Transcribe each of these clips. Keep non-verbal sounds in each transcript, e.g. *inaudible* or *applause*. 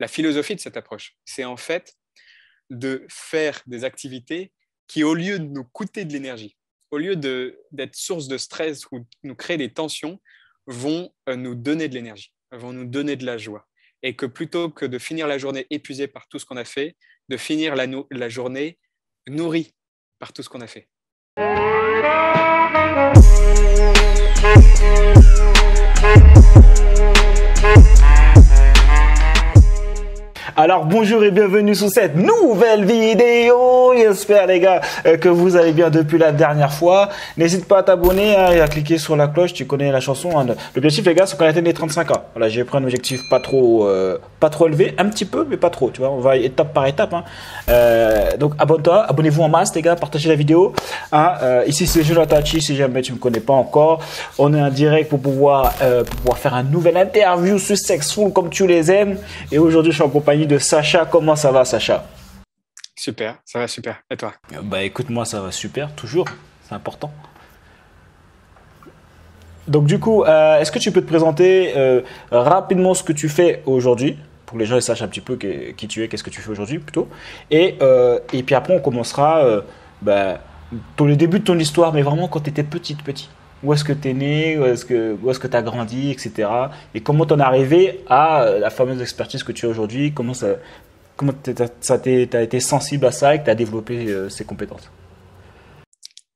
la philosophie de cette approche. C'est en fait de faire des activités qui, au lieu de nous coûter de l'énergie, au lieu d'être source de stress ou nous créer des tensions, vont euh, nous donner de l'énergie, vont nous donner de la joie. Et que plutôt que de finir la journée épuisée par tout ce qu'on a fait, de finir la, journée nourrie par tout ce qu'on a fait. Alors bonjour et bienvenue sur cette nouvelle vidéo. J'espère les gars euh, que vous allez bien depuis la dernière fois. N'hésite pas à t'abonner hein, et à cliquer sur la cloche. Tu connais la chanson. Hein. L'objectif les gars, c'est qu'on atteigne les 35 ans. Voilà, j'ai pris un objectif pas trop, euh, pas trop élevé, un petit peu, mais pas trop. Tu vois, on va étape par étape. Hein. Euh, donc abonne-toi, abonnez-vous en masse les gars, partagez la vidéo. Hein. ici c'est Jonathan Si jamais tu me connais pas encore, on est en direct pour pouvoir, faire un nouvel interview sur Sexful comme tu les aimes. Et aujourd'hui, je suis en compagnie de Sacha. Comment ça va, Sacha Super, ça va super. Et toi euh, Bah écoute, moi ça va super, toujours. C'est important. Donc du coup, euh, est-ce que tu peux te présenter euh, rapidement ce que tu fais aujourd'hui pour que les gens sachent un petit peu qui, tu es, qu'est-ce que tu fais aujourd'hui plutôt. Et, puis après, on commencera bah, ton, le début de ton histoire, mais vraiment quand tu étais petite, petit où est-ce que tu es né, où est-ce que où est-ce que tu as grandi, etc. Et comment en es arrivé à euh, la fameuse expertise que tu as aujourd'hui, comment ça comment as été sensible à ça et que tu as développé euh, ces compétences.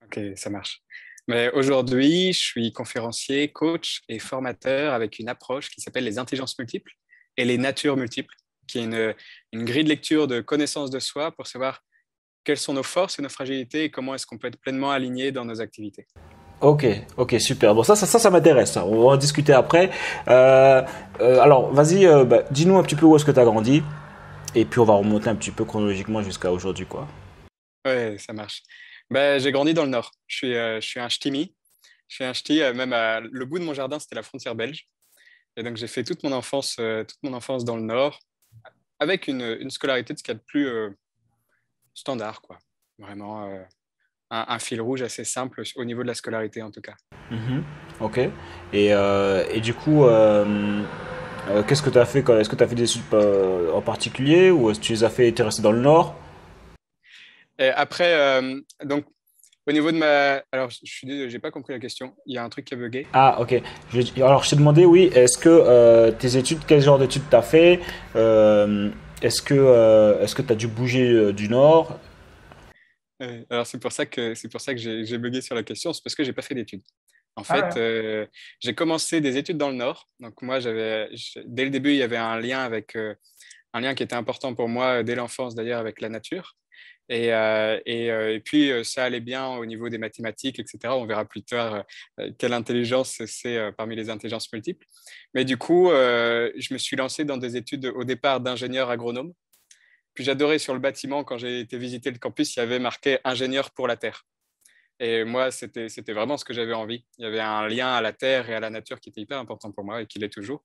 OK, ça marche. Mais aujourd'hui, je suis conférencier, coach et formateur avec une approche qui s'appelle les intelligences multiples et les natures multiples, qui est une, une grille de lecture de connaissance de soi pour savoir quelles sont nos forces et nos fragilités et comment est-ce qu'on peut être pleinement aligné dans nos activités. Ok, ok, super. Bon, ça, ça, ça, ça m'intéresse. On va en discuter après. Euh, euh, alors, vas-y, euh, bah, dis-nous un petit peu où est-ce que tu as grandi. Et puis, on va remonter un petit peu chronologiquement jusqu'à aujourd'hui, quoi. Ouais, ça marche. Ben, j'ai grandi dans le Nord. Je suis, je suis un ch'timi. Je suis un ch'ti, même le bout de mon jardin, c'était la frontière belge. Et donc, j'ai fait toute mon enfance, toute mon enfance dans le Nord, avec une, scolarité de ce qu'il y a de plus standard, quoi. Vraiment un, fil rouge assez simple au niveau de la scolarité en tout cas. Mhm. ok. Euh, et, du coup, euh, euh, qu'est-ce que tu as fait Est-ce que tu as fait des études en particulier ou est-ce que tu les as fait et resté dans le Nord Après, donc. Au niveau de ma. Alors, je suis j'ai pas compris la question. Il y a un truc qui a bugué. Ah, ok. Alors, je t'ai demandé, oui, est-ce que tes études, quel genre d'études tu as fait Est-ce que tu as dû bouger du Nord alors c'est pour ça que c'est pour ça que j'ai bugué sur la question, c'est parce que j'ai pas fait d'études. En ah fait, euh, j'ai commencé des études dans le Nord. Donc moi, j'avais dès le début, il y avait un lien avec euh, un lien qui était important pour moi euh, dès l'enfance d'ailleurs avec la nature. Et, et, et, puis ça allait bien au niveau des mathématiques, etc. On verra plus tard quelle intelligence c'est parmi les intelligences multiples. Mais du coup, je me suis lancé dans des études au départ d'ingénieur agronome. Puis j'adorais sur le bâtiment, quand j'ai été visiter le campus, il y avait marqué ingénieur pour la Terre. Et moi, c'était vraiment ce que j'avais envie. Il y avait un lien à la terre et à la nature qui était hyper important pour moi et qui l'est toujours.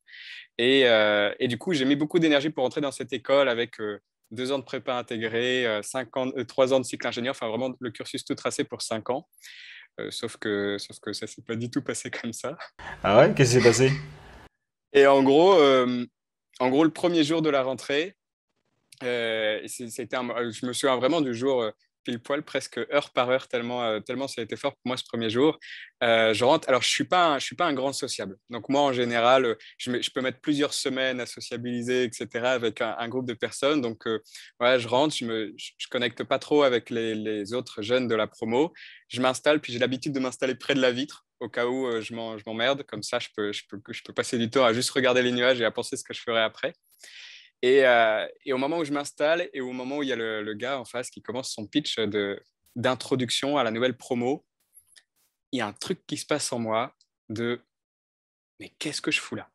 Et, euh, et, du coup, j'ai mis beaucoup d'énergie pour rentrer dans cette école avec euh, deux ans de prépa intégrée, euh, ans, trois ans de cycle ingénieur, enfin vraiment le cursus tout tracé pour cinq ans. sauf, que, sauf que ça ne s'est pas du tout passé comme ça. Ah ouais Qu'est-ce qui s'est passé Et en gros, en gros, le premier jour de la rentrée, euh, c'était euh, je me souviens vraiment du jour euh, pile poil, presque heure par heure, tellement, tellement ça a été fort pour moi ce premier jour. je rentre, alors je ne suis, pas un, je suis pas un grand sociable. Donc moi, en général, je, peux mettre plusieurs semaines à sociabiliser, etc., avec un, groupe de personnes. Donc voilà, je rentre, je ne je connecte pas trop avec les, autres jeunes de la promo. Je m'installe, puis j'ai l'habitude de m'installer près de la vitre au cas où je m'emmerde. Comme ça, je peux, je, peux, je peux passer du temps à juste regarder les nuages et à penser ce que je ferai après. Euh, et, au moment où je m'installe et au moment où il y a le, gars en face qui commence son pitch d'introduction à la nouvelle promo, il y a un truc qui se passe en moi de mais qu'est-ce que je fous là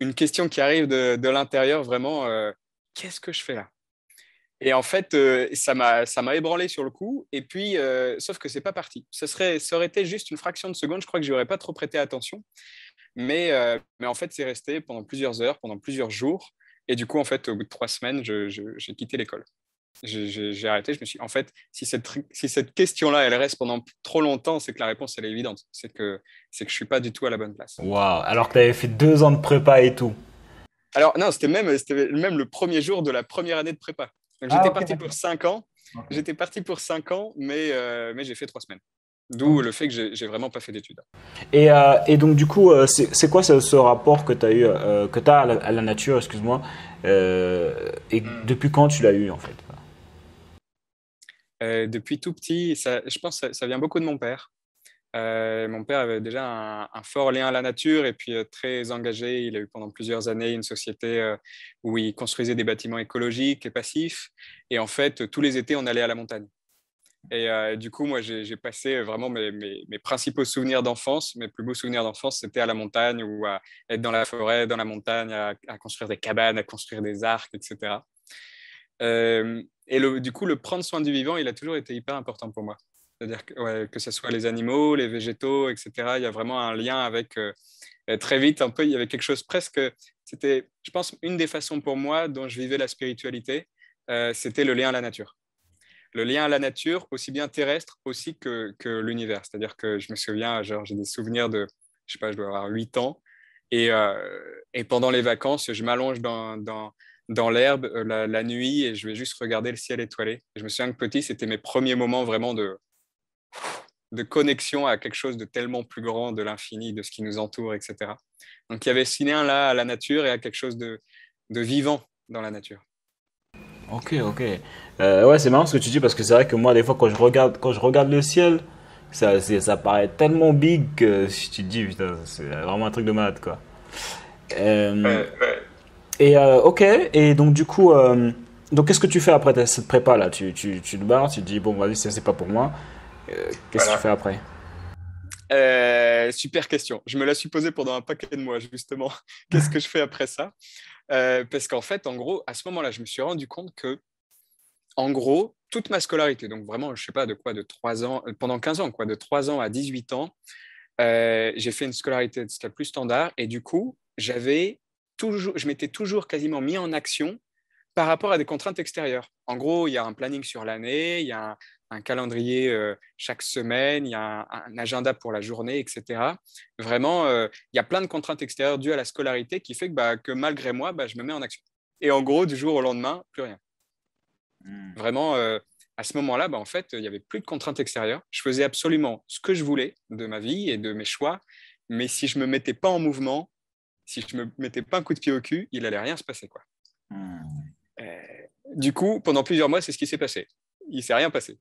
Une question qui arrive de, de l'intérieur vraiment, euh, qu'est-ce que je fais là et en fait, euh, ça m'a ébranlé sur le coup. Et puis, sauf que ce c'est pas parti. serait, ça aurait été juste une fraction de seconde. Je crois que je j'aurais pas trop prêté attention. Mais, euh, mais en fait, c'est resté pendant plusieurs heures, pendant plusieurs jours. Et du coup, en fait, au bout de trois semaines, j'ai quitté l'école. J'ai arrêté. Je me suis en fait, si cette, si cette question-là, elle reste pendant trop longtemps, c'est que la réponse, elle est évidente. C'est que, que je ne suis pas du tout à la bonne place. Waouh Alors que tu avais fait deux ans de prépa et tout. Alors, non, c'était même, même le premier jour de la première année de prépa. j'étais ah, parti pour cinq ans. J'étais parti pour cinq ans, mais, euh, mais j'ai fait trois semaines. D'où le fait que j'ai vraiment pas fait d'études. Et, euh, et, donc du coup, euh, c'est quoi ce, rapport que tu as eu, euh, que as à, la, nature, excuse-moi, et hmm. depuis quand tu l'as eu en fait Depuis tout petit, je pense que ça, vient beaucoup de mon père. mon père avait déjà un, un, fort lien à la nature et puis très engagé. Il a eu pendant plusieurs années une société où il construisait des bâtiments écologiques et passifs. Et en fait, tous les étés, on allait à la montagne. Et euh, du coup, moi, j'ai passé vraiment mes, principaux souvenirs d'enfance, mes plus beaux souvenirs d'enfance, c'était à la montagne ou à être dans la forêt, dans la montagne, à, construire des cabanes, à construire des arcs, etc. et euh, du coup, le prendre soin du vivant, il a toujours été hyper important pour moi. C'est-à-dire que, que, ce soit les animaux, les végétaux, etc., il y a vraiment un lien avec... Euh, très vite, un peu, il y avait quelque chose presque... C'était, je pense, une des façons pour moi dont je vivais la spiritualité, c'était le lien à la nature le lien à la nature, aussi bien terrestre aussi que, que l'univers. C'est-à-dire que je me souviens, j'ai des souvenirs de, je sais pas, je dois avoir 8 ans, et, euh, et pendant les vacances, je m'allonge dans, dans, dans l'herbe euh, la, nuit et je vais juste regarder le ciel étoilé. je me souviens que petit, c'était mes premiers moments vraiment de, de connexion à quelque chose de tellement plus grand, de l'infini, de ce qui nous entoure, etc. Donc il y avait ce lien là à la nature et à quelque chose de, de vivant dans la nature. Ok, ok. Euh, ouais, c'est marrant ce que tu dis parce que c'est vrai que moi, des fois, quand je regarde, quand je regarde le ciel, ça, ça paraît tellement big que si tu te dis, putain, c'est vraiment un truc de malade, quoi. Euh, et euh, ok, et donc du coup, donc qu'est-ce que tu fais après cette prépa là tu, tu, tu, te barres, tu te dis, bon, vas-y, ça c'est pas pour moi. qu'est-ce que tu fais après super question. Je me la suis posée pendant un paquet de mois, justement. *laughs* Qu'est-ce que je fais après ça euh, parce qu'en fait, en gros, à ce moment-là, je me suis rendu compte que, en gros, toute ma scolarité, donc vraiment, je ne sais pas de quoi, de 3 ans, euh, pendant 15 ans, quoi, de 3 ans à 18 ans, euh, j'ai fait une scolarité de style plus standard. Et du coup, j'avais toujours, je m'étais toujours quasiment mis en action par rapport à des contraintes extérieures. En gros, il y a un planning sur l'année, il y a un, un calendrier euh, chaque semaine, il y a un, agenda pour la journée, etc. Vraiment, euh, il y a plein de contraintes extérieures dues à la scolarité qui fait que, bah, malgré moi, bah, je me mets en action. Et en gros, du jour au lendemain, plus rien. Hmm. Vraiment, euh, à ce moment-là, bah, en fait, il n'y avait plus de contraintes extérieures. Je faisais absolument ce que je voulais de ma vie et de mes choix. Mais si je ne me mettais pas en mouvement, si je ne me mettais pas un coup de pied au cul, il n'allait rien se passer. Quoi. Hmm. du coup, pendant plusieurs mois, c'est ce qui s'est passé il s'est rien passé.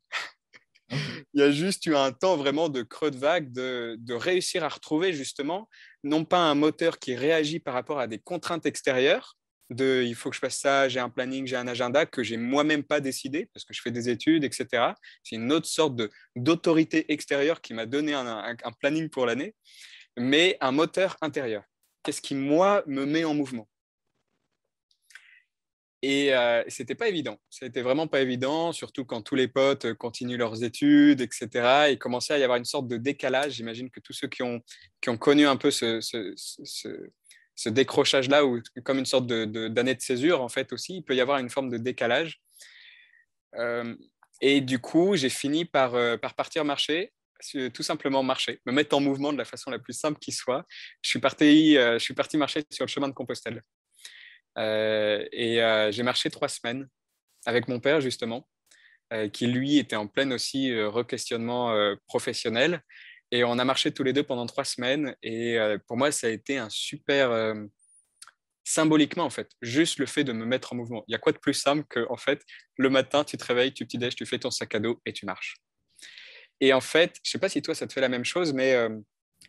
il y a juste eu un temps vraiment de creux de vague, de, réussir à retrouver justement, non pas un moteur qui réagit par rapport à des contraintes extérieures, de il faut que je fasse ça, j'ai un planning, j'ai un agenda que j'ai moi-même pas décidé parce que je fais des études, etc. C'est une autre sorte d'autorité extérieure qui m'a donné un planning pour l'année, mais un moteur intérieur. Qu'est-ce qui, moi, me met en mouvement et ce euh, c'était pas évident. n'était vraiment pas évident, surtout quand tous les potes euh, continuent leurs études, etc. Et commençait à y avoir une sorte de décalage. J'imagine que tous ceux qui ont, ont connu un peu ce, décrochage-là, ou comme une sorte d'année de, de césure, en fait, aussi, il peut y avoir une forme de décalage. Euh, et du coup, j'ai fini par, par partir marcher tout simplement marcher, me mettre en mouvement de la façon la plus simple qui soit. Je suis parti, je suis parti marcher sur le chemin de Compostelle. Euh, et euh, j'ai marché trois semaines avec mon père, justement, euh, qui lui était en pleine aussi requestionnement professionnel. Et on a marché tous les deux pendant trois semaines. Et pour moi, ça a été un super symboliquement en fait, juste le fait de me mettre en mouvement. Il y a quoi de plus simple que en fait le matin tu te réveilles, tu petit déj, tu fais ton sac à dos et tu marches. Et en fait, je sais pas si toi ça te fait la même chose, mais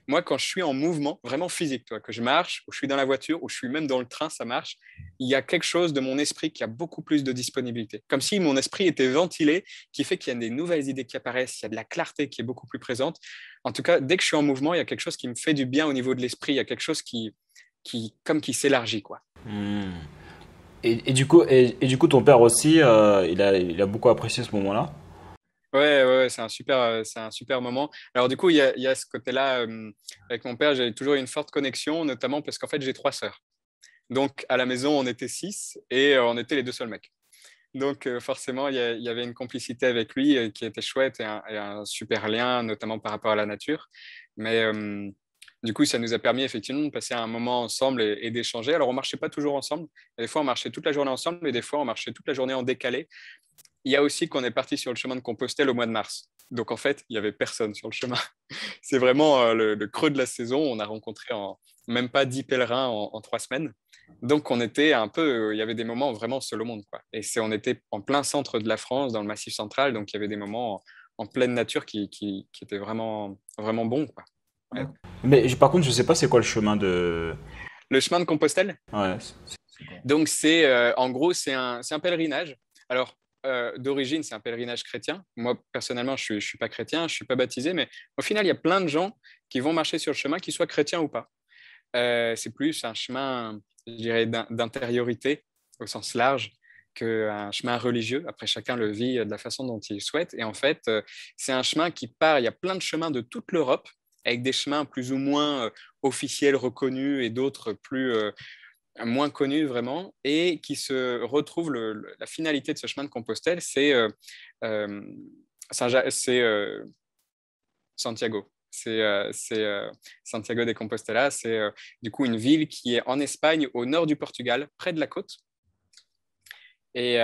moi, quand je suis en mouvement, vraiment physique, toi, que je marche, ou je suis dans la voiture, ou je suis même dans le train, ça marche, il y a quelque chose de mon esprit qui a beaucoup plus de disponibilité. Comme si mon esprit était ventilé, qui fait qu'il y a des nouvelles idées qui apparaissent, il y a de la clarté qui est beaucoup plus présente. En tout cas, dès que je suis en mouvement, il y a quelque chose qui me fait du bien au niveau de l'esprit, il y a quelque chose qui, qui comme qui s'élargit, quoi. Hmm. Et, du coup, et, du coup, ton père aussi, euh, il a beaucoup apprécié ce moment-là Ouais, ouais, c'est un super, euh, c'est un super moment. Alors du coup, il y a, ce côté-là euh, avec mon père, j'avais toujours une forte connexion, notamment parce qu'en fait, j'ai trois sœurs. Donc à la maison, on était six et euh, on était les deux seuls mecs. Donc forcément, il y, avait une complicité avec lui qui était chouette et un, super lien, notamment par rapport à la nature. Mais du coup, ça nous a permis effectivement de passer un moment ensemble et, d'échanger. Alors on marchait pas toujours ensemble. Des fois, on marchait toute la journée ensemble, mais des fois, on marchait toute la journée en décalé. Il y a aussi qu'on est parti sur le chemin de Compostelle au mois de mars. Donc en fait, il n'y avait personne sur le chemin. *laughs* C'est vraiment euh, le, creux de la saison. On a rencontré en, même pas dix pèlerins en, trois semaines. Donc on était un peu, euh, il y avait des moments vraiment seul au monde. Quoi. Et on était en plein centre de la France, dans le Massif central. Donc il y avait des moments en, pleine nature qui, étaient vraiment, vraiment bons. Quoi. Mais par contre, je ne sais pas c'est quoi le chemin de... Le chemin de Compostelle ouais, Donc c'est, euh, en gros, c'est un, un pèlerinage. Alors, euh, d'origine, c'est un pèlerinage chrétien. Moi, personnellement, je ne suis, pas chrétien, je ne suis pas baptisé, mais au final, il y a plein de gens qui vont marcher sur le chemin, qu'ils soient chrétiens ou pas. Euh, c'est plus un chemin, je dirais, d'intériorité au sens large qu'un chemin religieux. Après, chacun le vit de la façon dont il souhaite. Et en fait, euh, c'est un chemin qui part, il y a plein de chemins de toute l'Europe, avec des chemins plus ou moins officiels, reconnus, et d'autres plus moins connu vraiment, et qui se retrouve, la finalité de ce chemin de Compostelle, c'est euh, euh, euh, Santiago c'est euh, Santiago de Compostela. C'est du coup une ville qui est en Espagne, au nord du Portugal, près de la côte. Et,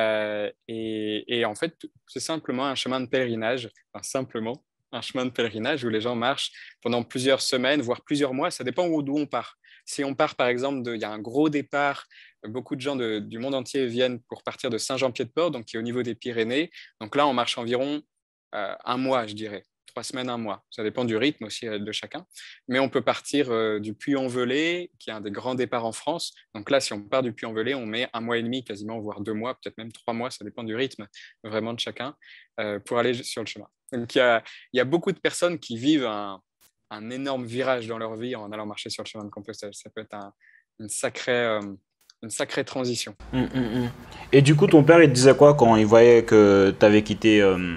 et, et en fait, c'est simplement un chemin de pèlerinage, simplement un chemin de pèlerinage où les gens marchent pendant plusieurs semaines, voire plusieurs mois, ça dépend d'où on part. Si on part par exemple, il y a un gros départ, euh, beaucoup de gens du monde entier viennent pour partir de Saint-Jean-Pied-de-Port, donc qui est au niveau des Pyrénées. Donc là, on marche environ euh, un mois, je dirais, trois semaines, un mois. Ça dépend du rythme aussi euh, de chacun. Mais on peut partir du Puy-en-Velay, qui est un des grands départs en France. Donc là, si on part du Puy-en-Velay, on met un mois et demi, quasiment, voire deux mois, peut-être même trois mois, ça dépend du rythme vraiment de chacun, pour aller sur le chemin. Donc il y, a, il y a beaucoup de personnes qui vivent un, un énorme virage dans leur vie en allant marcher sur le chemin de compostage. Ça peut être un, une, sacrée, euh, une sacrée transition. Mm, mm, mm. Et du coup, ton père, il te disait quoi quand il voyait que tu avais quitté, euh,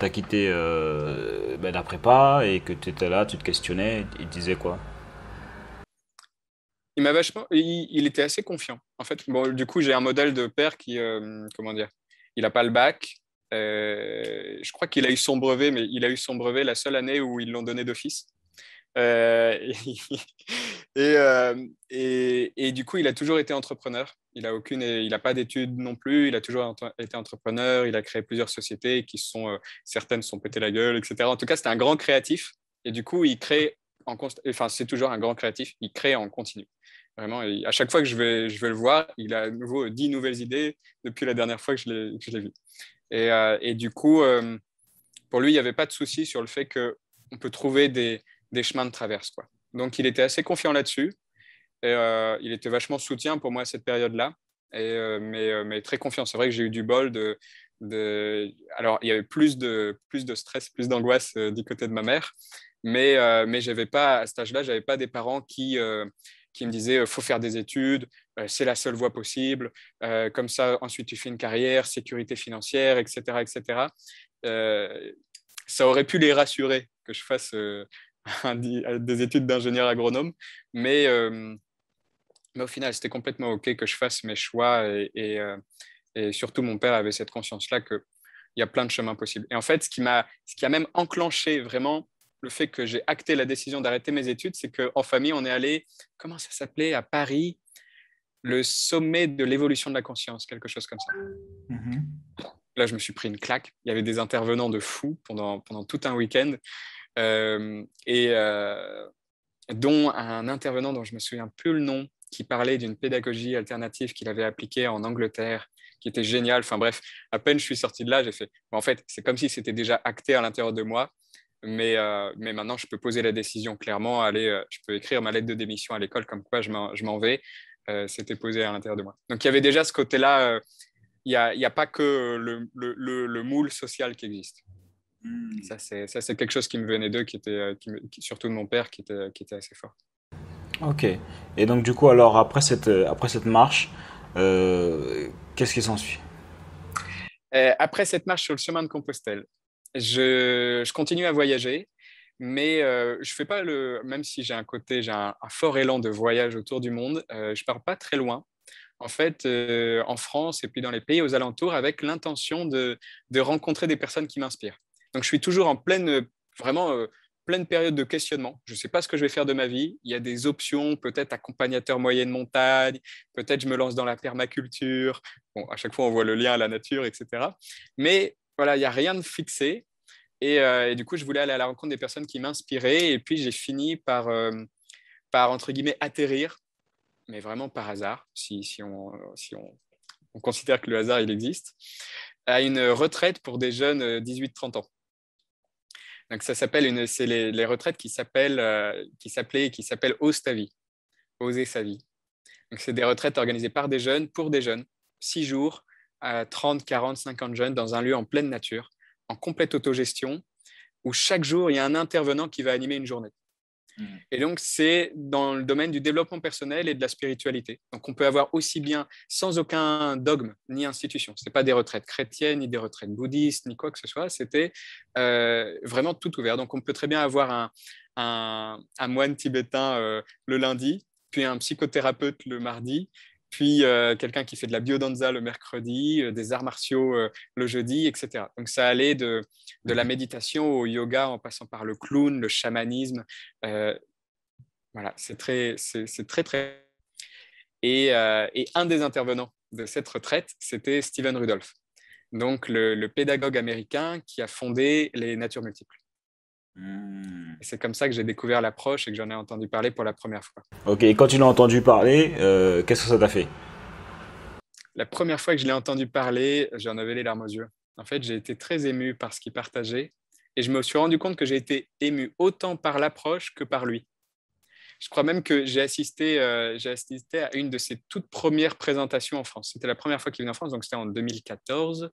as quitté euh, ben, la prépa et que tu étais là, tu te questionnais Il te disait quoi il, m'a vachement, il, était assez confiant. En fait, bon, du coup, j'ai un modèle de père qui, euh, comment dire, il n'a pas le bac, je crois qu'il a eu son brevet, mais il a eu son brevet la seule année où ils l'ont donné d'office. Euh, *laughs* et, euh, et, et, du coup, il a toujours été entrepreneur. Il n'a aucune, il a pas d'études non plus. Il a toujours été entrepreneur. Il a créé plusieurs sociétés qui sont euh, certaines sont pété la gueule, etc. En tout cas, c'était un grand créatif. Et du coup, il crée en enfin, c'est toujours un grand créatif. Il crée en continu. Vraiment, à chaque fois que je vais, je vais le voir, il a à nouveau 10 nouvelles idées depuis la dernière fois que je l'ai vu. Et, et, du coup, pour lui, il n'y avait pas de souci sur le fait que on peut trouver des, des chemins de traverse. Quoi. Donc, il était assez confiant là-dessus. Euh, il était vachement soutien pour moi à cette période-là, euh, mais, euh, mais, très confiant. C'est vrai que j'ai eu du bol de, Alors, il y avait plus de, plus de stress, plus d'angoisse du côté de ma mère, mais, mais j'avais pas, à cet âge-là, je n'avais pas des parents qui, qui me disaient il faut faire des études, c'est la seule voie possible, comme ça, ensuite, tu fais une carrière, sécurité financière, etc. etc. ça aurait pu les rassurer que je fasse *laughs* Euh, des études d'ingénieur agronome. Mais, euh, mais au final, c'était complètement OK que je fasse mes choix. Et, et, euh, surtout, mon père avait cette conscience-là qu'il y a plein de chemins possibles. Et en fait, ce qui, m'a, ce qui a même enclenché vraiment le fait que j'ai acté la décision d'arrêter mes études, c'est qu'en famille, on est allé, comment ça s'appelait, à Paris, le sommet de l'évolution de la conscience, quelque chose comme ça. Mm-hmm. Là, je me suis pris une claque. Il y avait des intervenants de fous pendant, pendant tout un week-end. Euh, et euh, dont un intervenant dont je me souviens plus le nom, qui parlait d'une pédagogie alternative qu'il avait appliquée en Angleterre, qui était géniale. Enfin bref, à peine je suis sorti de là, j'ai fait, en fait, c'est comme si c'était déjà acté à l'intérieur de moi, mais, euh, mais maintenant je peux poser la décision clairement, aller, je peux écrire ma lettre de démission à l'école comme quoi je m'en vais. c'était posé à l'intérieur de moi. Donc il y avait déjà ce côté-là, il n'y a, a, pas que le, le moule social qui existe. Hmm. Ça, c'est quelque chose qui me venait d'eux, qui était, euh, surtout de mon père, qui était, qui était assez fort. Ok. Et donc, du coup, alors, après cette, euh, après cette marche, euh, qu'est-ce qui s'ensuit Après cette marche sur le chemin de Compostelle, je, continue à voyager, mais je fais pas le. Même si j'ai un côté, j'ai un, fort élan de voyage autour du monde, je pars pas très loin. En fait, en France et puis dans les pays aux alentours, avec l'intention de, de rencontrer des personnes qui m'inspirent. Donc, je suis toujours en pleine, euh, vraiment euh, pleine période de questionnement. Je ne sais pas ce que je vais faire de ma vie. Il y a des options, peut-être accompagnateur moyenne montagne, peut-être je me lance dans la permaculture. Bon, à chaque fois, on voit le lien à la nature, etc. Mais voilà, il n'y a rien de fixé. Euh, et, du coup, je voulais aller à la rencontre des personnes qui m'inspiraient. Et puis, j'ai fini par, par, entre guillemets, atterrir, mais vraiment par hasard, si, on, on considère que le hasard, il existe, à une retraite pour des jeunes 18-30 ans. Donc, ça s'appelle une, c'est les, retraites qui s'appellent, euh, qui qui s'appellent Ose ta vie, Oser sa vie. Donc, c'est des retraites organisées par des jeunes pour des jeunes, six jours, à 30, 40, 50 jeunes dans un lieu en pleine nature, en complète autogestion, où chaque jour, il y a un intervenant qui va animer une journée. Mm. Et donc, c'est dans le domaine du développement personnel et de la spiritualité. Donc, on peut avoir aussi bien sans aucun dogme ni institution. Ce n'est pas des retraites chrétiennes, ni des retraites bouddhistes, ni quoi que ce soit. C'était euh, vraiment tout ouvert. Donc, on peut très bien avoir un, moine tibétain euh, le lundi, puis un psychothérapeute le mardi, puis euh, quelqu'un qui fait de la biodanza le mercredi, euh, des arts martiaux euh, le jeudi, etc. Donc ça allait de, la mhm. méditation au yoga en passant par le clown, le chamanisme. voilà, c'est très, c'est, très, très... Et, un des intervenants de cette retraite, c'était Steven Rudolph, donc le pédagogue américain qui a fondé les natures multiples. Hmm. et C'est comme ça que j'ai découvert l'approche et que j'en ai entendu parler pour la première fois. Ok, et quand tu l'as entendu parler, euh, qu'est-ce que ça t'a fait La première fois que je l'ai entendu parler, j'en avais les larmes aux yeux. En fait, j'ai été très ému par ce qu'il partageait et je me suis rendu compte que j'ai été ému autant par l'approche que par lui. Je crois même que j'ai assisté, euh, j'ai assisté, à une de ses toutes premières présentations en France. C'était la première fois qu'il venait en France, donc c'était en 2014,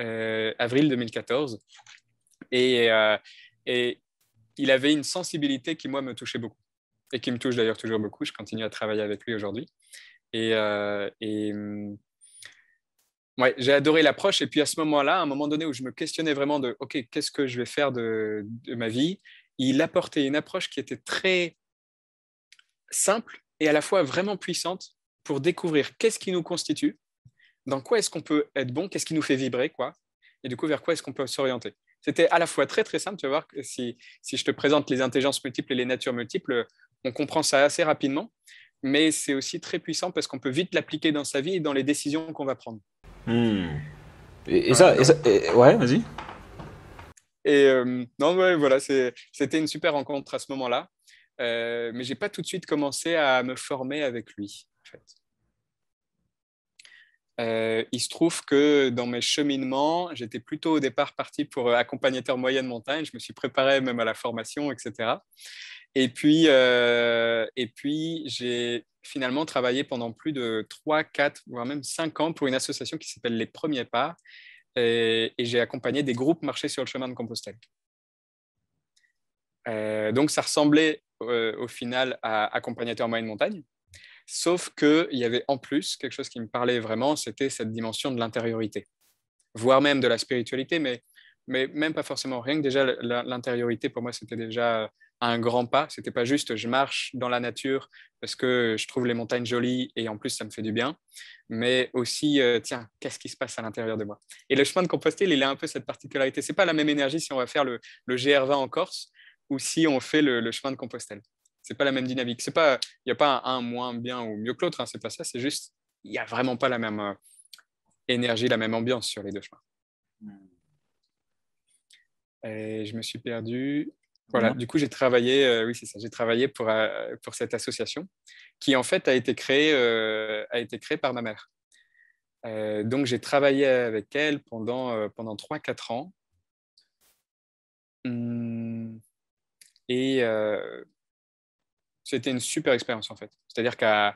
euh, avril 2014. Et, et il avait une sensibilité qui, moi, me touchait beaucoup et qui me touche d'ailleurs toujours beaucoup. Je continue à travailler avec lui aujourd'hui. Et, euh, mm, j'ai adoré l'approche. Et puis à ce moment-là, à un moment donné où je me questionnais vraiment de OK, qu'est-ce que je vais faire de, de ma vie Il apportait une approche qui était très simple et à la fois vraiment puissante pour découvrir qu'est-ce qui nous constitue, dans quoi est-ce qu'on peut être bon, qu'est-ce qui nous fait vibrer, quoi, et du coup vers quoi est-ce qu'on peut s'orienter. C'était à la fois très très simple, tu vas voir, que si, si je te présente les intelligences multiples et les natures multiples, on comprend ça assez rapidement, mais c'est aussi très puissant parce qu'on peut vite l'appliquer dans sa vie et dans les décisions qu'on va prendre. Hmm. Et, ça, ouais, vas-y. Et euh, non, ouais, voilà, c'était une super rencontre à ce moment-là, euh, mais j'ai pas tout de suite commencé à me former avec lui. En fait. Euh, il se trouve que dans mes cheminements, j'étais plutôt au départ parti pour euh, accompagnateur moyenne montagne. Je me suis préparé même à la formation, etc. Et puis, euh, puis j'ai finalement travaillé pendant plus de 3, 4, voire même 5 ans pour une association qui s'appelle Les Premiers Pas. Et, j'ai accompagné des groupes marchés sur le chemin de Compostelle. donc, ça ressemblait au final à accompagnateur moyenne montagne, Sauf qu'il y avait en plus quelque chose qui me parlait vraiment, c'était cette dimension de l'intériorité, voire même de la spiritualité, mais, même pas forcément rien que déjà l'intériorité, pour moi, c'était déjà un grand pas. C'était pas juste je marche dans la nature parce que je trouve les montagnes jolies et en plus ça me fait du bien, mais aussi euh, tiens qu'est-ce qui se passe à l'intérieur de moi. Et le chemin de Compostelle, il a un peu cette particularité. Ce n'est pas la même énergie si on va faire le, GR20 en Corse ou si on fait le chemin de Compostelle c'est pas la même dynamique. C'est pas, il n'y a pas un, moins bien ou mieux que l'autre. Hein, c'est pas ça. C'est juste, il n'y a vraiment pas la même euh, énergie, la même ambiance sur les deux chemins. je me suis perdu. Voilà. Mhm. Du coup, j'ai travaillé. Euh, oui, c'est ça. J'ai travaillé pour euh, pour cette association qui en fait a été créée a été créée par ma mère. donc j'ai travaillé avec elle pendant pendant trois quatre ans. Mmh. Et c'était une super expérience en fait. C'est-à-dire qu'à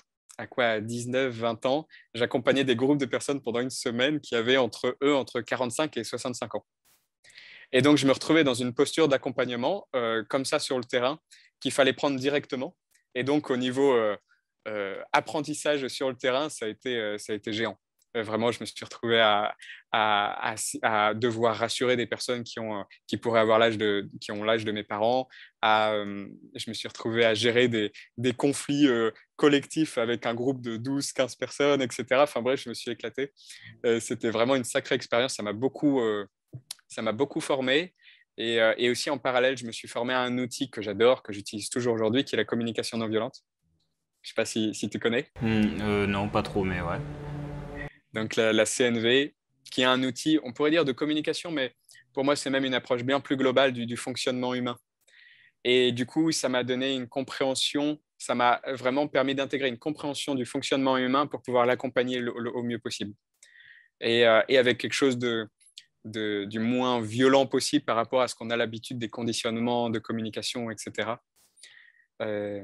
quoi 19, 20 ans, j'accompagnais des groupes de personnes pendant une semaine qui avaient entre eux entre 45 et 65 ans. Et donc, je me retrouvais dans une posture d'accompagnement, euh, comme ça sur le terrain, qu'il fallait prendre directement. Et donc, au niveau euh, euh, apprentissage sur le terrain, ça a été, ça a été géant. Euh, vraiment, je me suis retrouvé à, à, à, devoir rassurer des personnes qui, ont, euh, qui pourraient avoir l'âge de, qui ont l'âge de mes parents. À, euh, je me suis retrouvé à gérer des, des conflits collectifs avec un groupe de 12, 15 personnes, etc. Enfin bref, je me suis éclaté. c'était vraiment une sacrée expérience. Ça m'a beaucoup, ça m'a beaucoup formé. Et, et, aussi en parallèle, je me suis formé à un outil que j'adore, que j'utilise toujours aujourd'hui, qui est la communication non violente. Je ne sais pas si, tu connais. Hmm, non, pas trop, mais ouais donc la, CNV, qui est un outil, on pourrait dire, de communication, mais pour moi, c'est même une approche bien plus globale du, fonctionnement humain. Et du coup, ça m'a donné une compréhension, ça m'a vraiment permis d'intégrer une compréhension du fonctionnement humain pour pouvoir l'accompagner au mieux possible. Et, euh, avec quelque chose de, du moins violent possible par rapport à ce qu'on a l'habitude des conditionnements de communication, etc. Euh,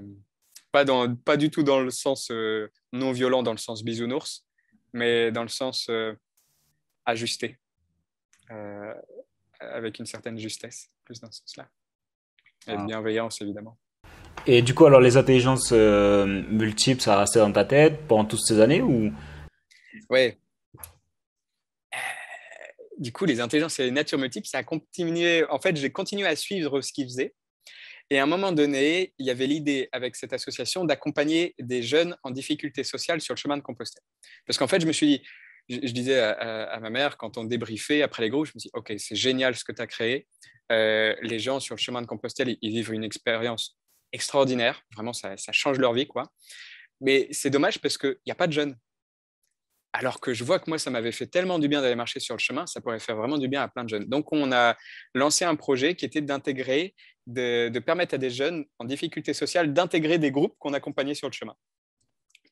pas, dans, pas, du tout dans le sens euh, non violent, dans le sens bisounours, mais dans le sens euh, ajusté, euh, avec une certaine justesse, plus dans ce sens-là. Et ah. bienveillance, évidemment. Et du coup, alors les intelligences euh, multiples, ça a resté dans ta tête pendant toutes ces années ou Oui. Du coup, les intelligences et les natures multiples, ça a continué. En fait, j'ai continué à suivre ce qu'ils faisaient. Et à un moment donné, il y avait l'idée avec cette association d'accompagner des jeunes en difficulté sociale sur le chemin de Compostelle. Parce qu'en fait, je me suis dit, je, disais à, ma mère, quand on débriefait après les groupes, je me dit, OK, c'est génial ce que tu as créé. Euh, les gens sur le chemin de Compostelle, ils, vivent une expérience extraordinaire. Vraiment, ça, change leur vie. quoi. Mais c'est dommage parce qu'il n'y a pas de jeunes. Alors que je vois que moi, ça m'avait fait tellement du bien d'aller marcher sur le chemin, ça pourrait faire vraiment du bien à plein de jeunes. Donc, on a lancé un projet qui était d'intégrer de, permettre à des jeunes en difficulté sociale d'intégrer des groupes qu'on accompagnait sur le chemin.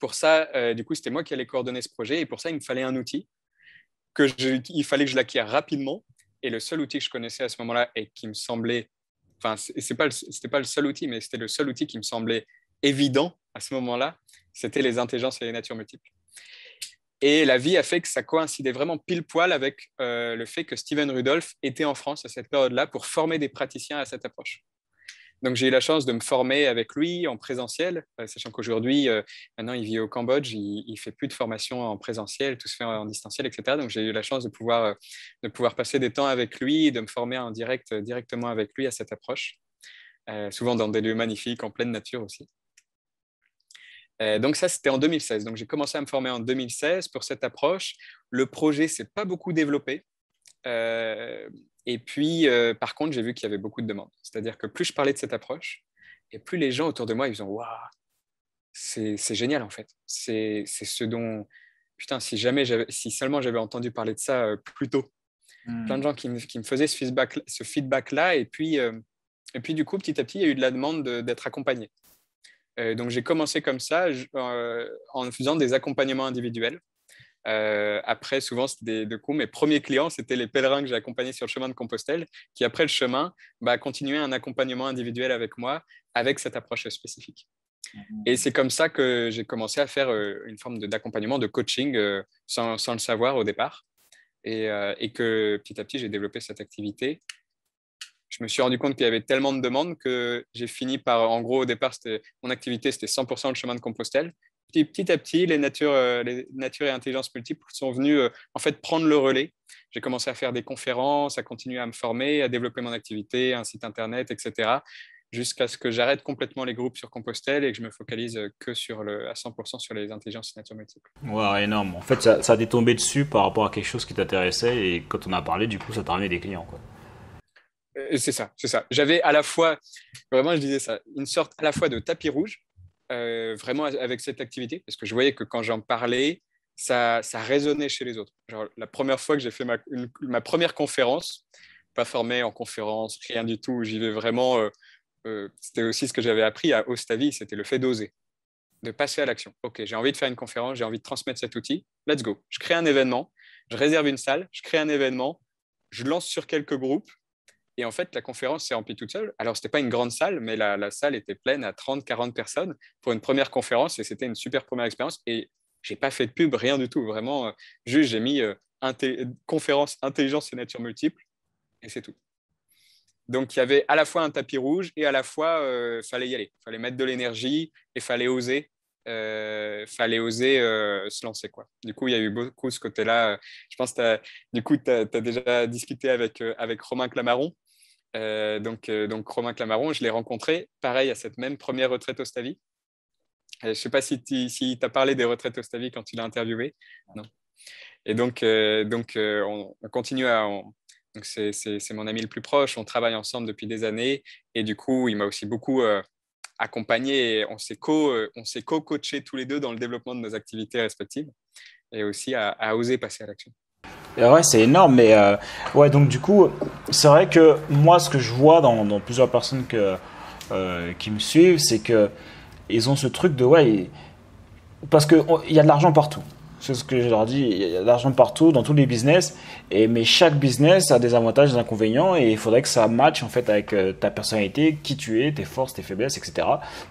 Pour ça, euh, du coup, c'était moi qui allais coordonner ce projet et pour ça, il me fallait un outil. Que je, il fallait que je l'acquière rapidement. Et le seul outil que je connaissais à ce moment-là et qui me semblait, enfin, c'est pas c'était pas le seul outil, mais c'était le seul outil qui me semblait évident à ce moment-là, c'était les intelligences et les natures multiples. Et la vie a fait que ça coïncidait vraiment pile poil avec euh, le fait que Steven Rudolph était en France à cette période-là pour former des praticiens à cette approche. Donc j'ai eu la chance de me former avec lui en présentiel, euh, sachant qu'aujourd'hui, euh, maintenant il vit au Cambodge, il, ne fait plus de formation en présentiel, tout se fait en, distanciel, etc. Donc j'ai eu la chance de pouvoir, de pouvoir passer des temps avec lui, de me former en direct, directement avec lui à cette approche, souvent dans des lieux magnifiques, en pleine nature aussi. Euh, donc ça, c'était en 2016. Donc j'ai commencé à me former en 2016 pour cette approche. Le projet s'est pas beaucoup développé. Euh, et puis, euh, par contre, j'ai vu qu'il y avait beaucoup de demandes. C'est-à-dire que plus je parlais de cette approche, et plus les gens autour de moi, ils disaient Waouh, c'est génial en fait. C'est ce dont. Putain, si, jamais si seulement j'avais entendu parler de ça plus tôt. Hmm. Plein de gens qui me, qui me faisaient ce feedback-là. Ce feedback -là, et, puis, et puis, du coup, petit à petit, il y a eu de la demande d'être accompagné. Euh, donc j'ai commencé comme ça euh, en faisant des accompagnements individuels. Euh, après, souvent, c'était de coups. Mes premiers clients, c'était les pèlerins que j'ai accompagnés sur le chemin de Compostelle, qui, après le chemin, bah, continuaient un accompagnement individuel avec moi, avec cette approche spécifique. Et c'est comme ça que j'ai commencé à faire une forme d'accompagnement, de, coaching, sans, le savoir au départ. et, que petit à petit, j'ai développé cette activité je me suis rendu compte qu'il y avait tellement de demandes que j'ai fini par, en gros, au départ, mon activité, c'était 100% le chemin de Compostelle. Petit, à petit, les natures, euh, les natures et intelligences multiples sont venues euh, en fait prendre le relais. J'ai commencé à faire des conférences, à continuer à me former, à développer mon activité, un site internet, etc. Jusqu'à ce que j'arrête complètement les groupes sur Compostelle et que je me focalise que sur le, à 100% sur les intelligences et natures multiples. énorme. En fait, ça, ça a détombé dessus par rapport à quelque chose qui t'intéressait et quand on a parlé, du coup, ça t'a ramené des clients. Quoi. Euh, c'est ça, c'est ça. J'avais à la fois, vraiment, je disais ça, une sorte à la fois de tapis rouge, euh, vraiment avec cette activité, parce que je voyais que quand j'en parlais, ça, ça, résonnait chez les autres. la première fois que j'ai fait ma, première conférence, pas formé en conférence, rien du tout, j'y vais vraiment. Euh, c'était aussi ce que j'avais appris à Ostavi, c'était le fait d'oser, de passer à l'action. Ok, j'ai envie de faire une conférence, j'ai envie de transmettre cet outil, let's go. Je crée un événement, je réserve une salle, je crée un événement, je lance sur quelques groupes, et en fait, la conférence s'est remplie toute seule. Alors, ce n'était pas une grande salle, mais la, salle était pleine à 30-40 personnes pour une première conférence et c'était une super première expérience. Et j'ai pas fait de pub, rien du tout. Vraiment, euh, juste, j'ai mis euh, conférence intelligence et nature multiple et c'est tout. Donc, il y avait à la fois un tapis rouge et à la fois, il euh, fallait y aller. Il fallait mettre de l'énergie et fallait oser. fallait oser se lancer. Quoi. Du coup, il y a eu beaucoup ce côté-là. Je pense que du coup, tu as, déjà discuté avec, avec Romain Clamaron, euh, donc, euh, donc Romain Clamaron, je l'ai rencontré, pareil, à cette même première retraite au Stavi. Euh, je ne sais pas si tu as parlé des retraites au Stavi quand tu l'as interviewé. Non. Et donc, donc on, continue à... donc c'est, c'est, mon ami le plus proche, on travaille ensemble depuis des années et du coup, il m'a aussi beaucoup accompagné on s'est, co, coachés on s'est co tous les deux dans le développement de nos activités respectives et aussi à oser passer à l'action. Ouais, c'est énorme, mais euh, ouais, donc du coup, c'est vrai que moi, ce que je vois dans, plusieurs personnes que, euh, qui me suivent, c'est que ils ont ce truc de ouais, parce qu'il y a de l'argent partout. C'est ce que je leur dis. Il y a de l'argent partout, dans tous les business. Et, mais chaque business a des avantages, des inconvénients. Et il faudrait que ça matche en fait avec euh, ta personnalité, qui tu es, tes forces, tes faiblesses, etc.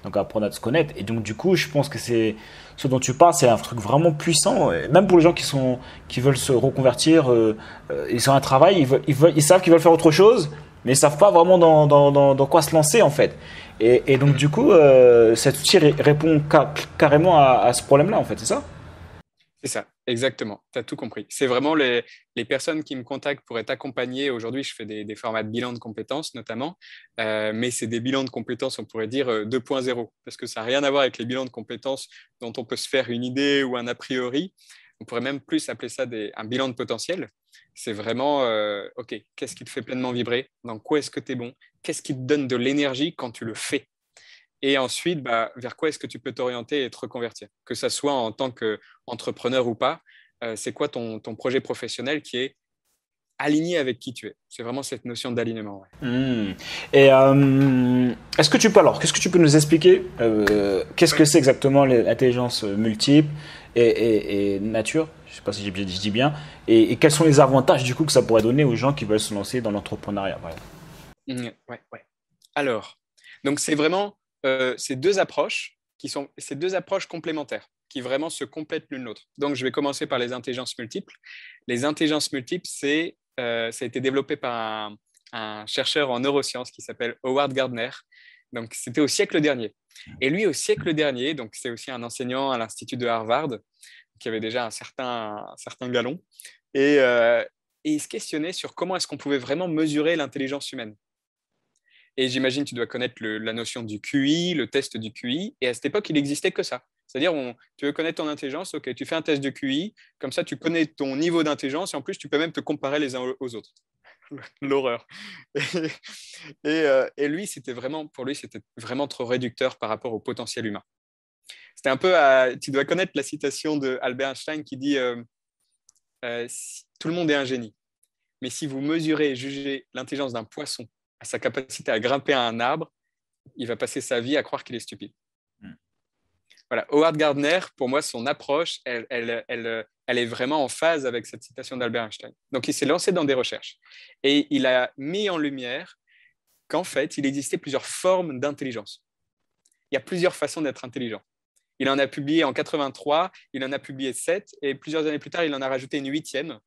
Donc apprendre à te connaître. Et donc du coup, je pense que c'est ce dont tu parles, c'est un truc vraiment puissant. même pour les gens qui sont qui veulent se reconvertir, euh, euh, ils ont un travail, ils, veulent, ils, savent qu'ils veulent faire autre chose, mais ils savent pas vraiment dans, quoi se lancer en fait. Et, donc du coup, cet outil répond carrément à ce problème-là en fait, c'est ça c'est ça, exactement. Tu as tout compris. C'est vraiment les, personnes qui me contactent pour être accompagnées. Aujourd'hui, je fais des, formats de bilan de compétences notamment, euh, mais c'est des bilans de compétences, on pourrait dire, 2.0, euh, parce que ça n'a rien à voir avec les bilans de compétences dont on peut se faire une idée ou un a priori. On pourrait même plus appeler ça un bilan de potentiel. C'est vraiment, euh, OK, qu'est-ce qui te fait pleinement vibrer Dans quoi est-ce que tu es bon Qu'est-ce qui te donne de l'énergie quand tu le fais et ensuite, bah, vers quoi est-ce que tu peux t'orienter et te reconvertir Que ça soit en tant qu'entrepreneur ou pas, euh, c'est quoi ton, ton, projet professionnel qui est aligné avec qui tu es C'est vraiment cette notion d'alignement. Hmm. Et euh, est-ce que tu peux alors, qu'est-ce que tu peux nous expliquer euh, Qu'est-ce que c'est exactement l'intelligence multiple et, nature Je ne sais pas si je dis bien. Et, quels sont les avantages du coup que ça pourrait donner aux gens qui veulent se lancer dans l'entrepreneuriat mmh, ouais. ouais, Alors, donc c'est vraiment euh, ces deux approches qui sont ces deux approches complémentaires qui vraiment se complètent l'une l'autre. Donc, je vais commencer par les intelligences multiples. Les intelligences multiples, c'est euh, ça a été développé par un, chercheur en neurosciences qui s'appelle Howard Gardner. Donc, c'était au siècle dernier. Et lui, au siècle dernier, donc c'est aussi un enseignant à l'institut de Harvard qui avait déjà un certain, certain galon. Et, euh, et il se questionnait sur comment est-ce qu'on pouvait vraiment mesurer l'intelligence humaine. Et j'imagine tu dois connaître la notion du QI, le test du QI. Et à cette époque, il n'existait que ça. C'est-à-dire, tu veux connaître ton intelligence, ok, tu fais un test de QI, comme ça tu connais ton niveau d'intelligence et en plus tu peux même te comparer les uns aux autres. *laughs* L'horreur. Euh, et, lui, c'était vraiment, pour lui, c'était vraiment trop réducteur par rapport au potentiel humain. C'était un peu, tu dois connaître la citation de Albert Einstein qui dit euh, euh, Tout le monde est un génie, mais si vous mesurez et jugez l'intelligence d'un poisson à sa capacité à grimper à un arbre, il va passer sa vie à croire qu'il est stupide. Hmm. Voilà, Howard Gardner, pour moi, son approche, elle, elle, elle est vraiment en phase avec cette citation d'Albert Einstein. Donc, il s'est lancé dans des recherches et il a mis en lumière qu'en fait, il existait plusieurs formes d'intelligence. Il y a plusieurs façons d'être intelligent. Il en a publié en 83, il en a publié 7, et plusieurs années plus tard, il en a rajouté une huitième,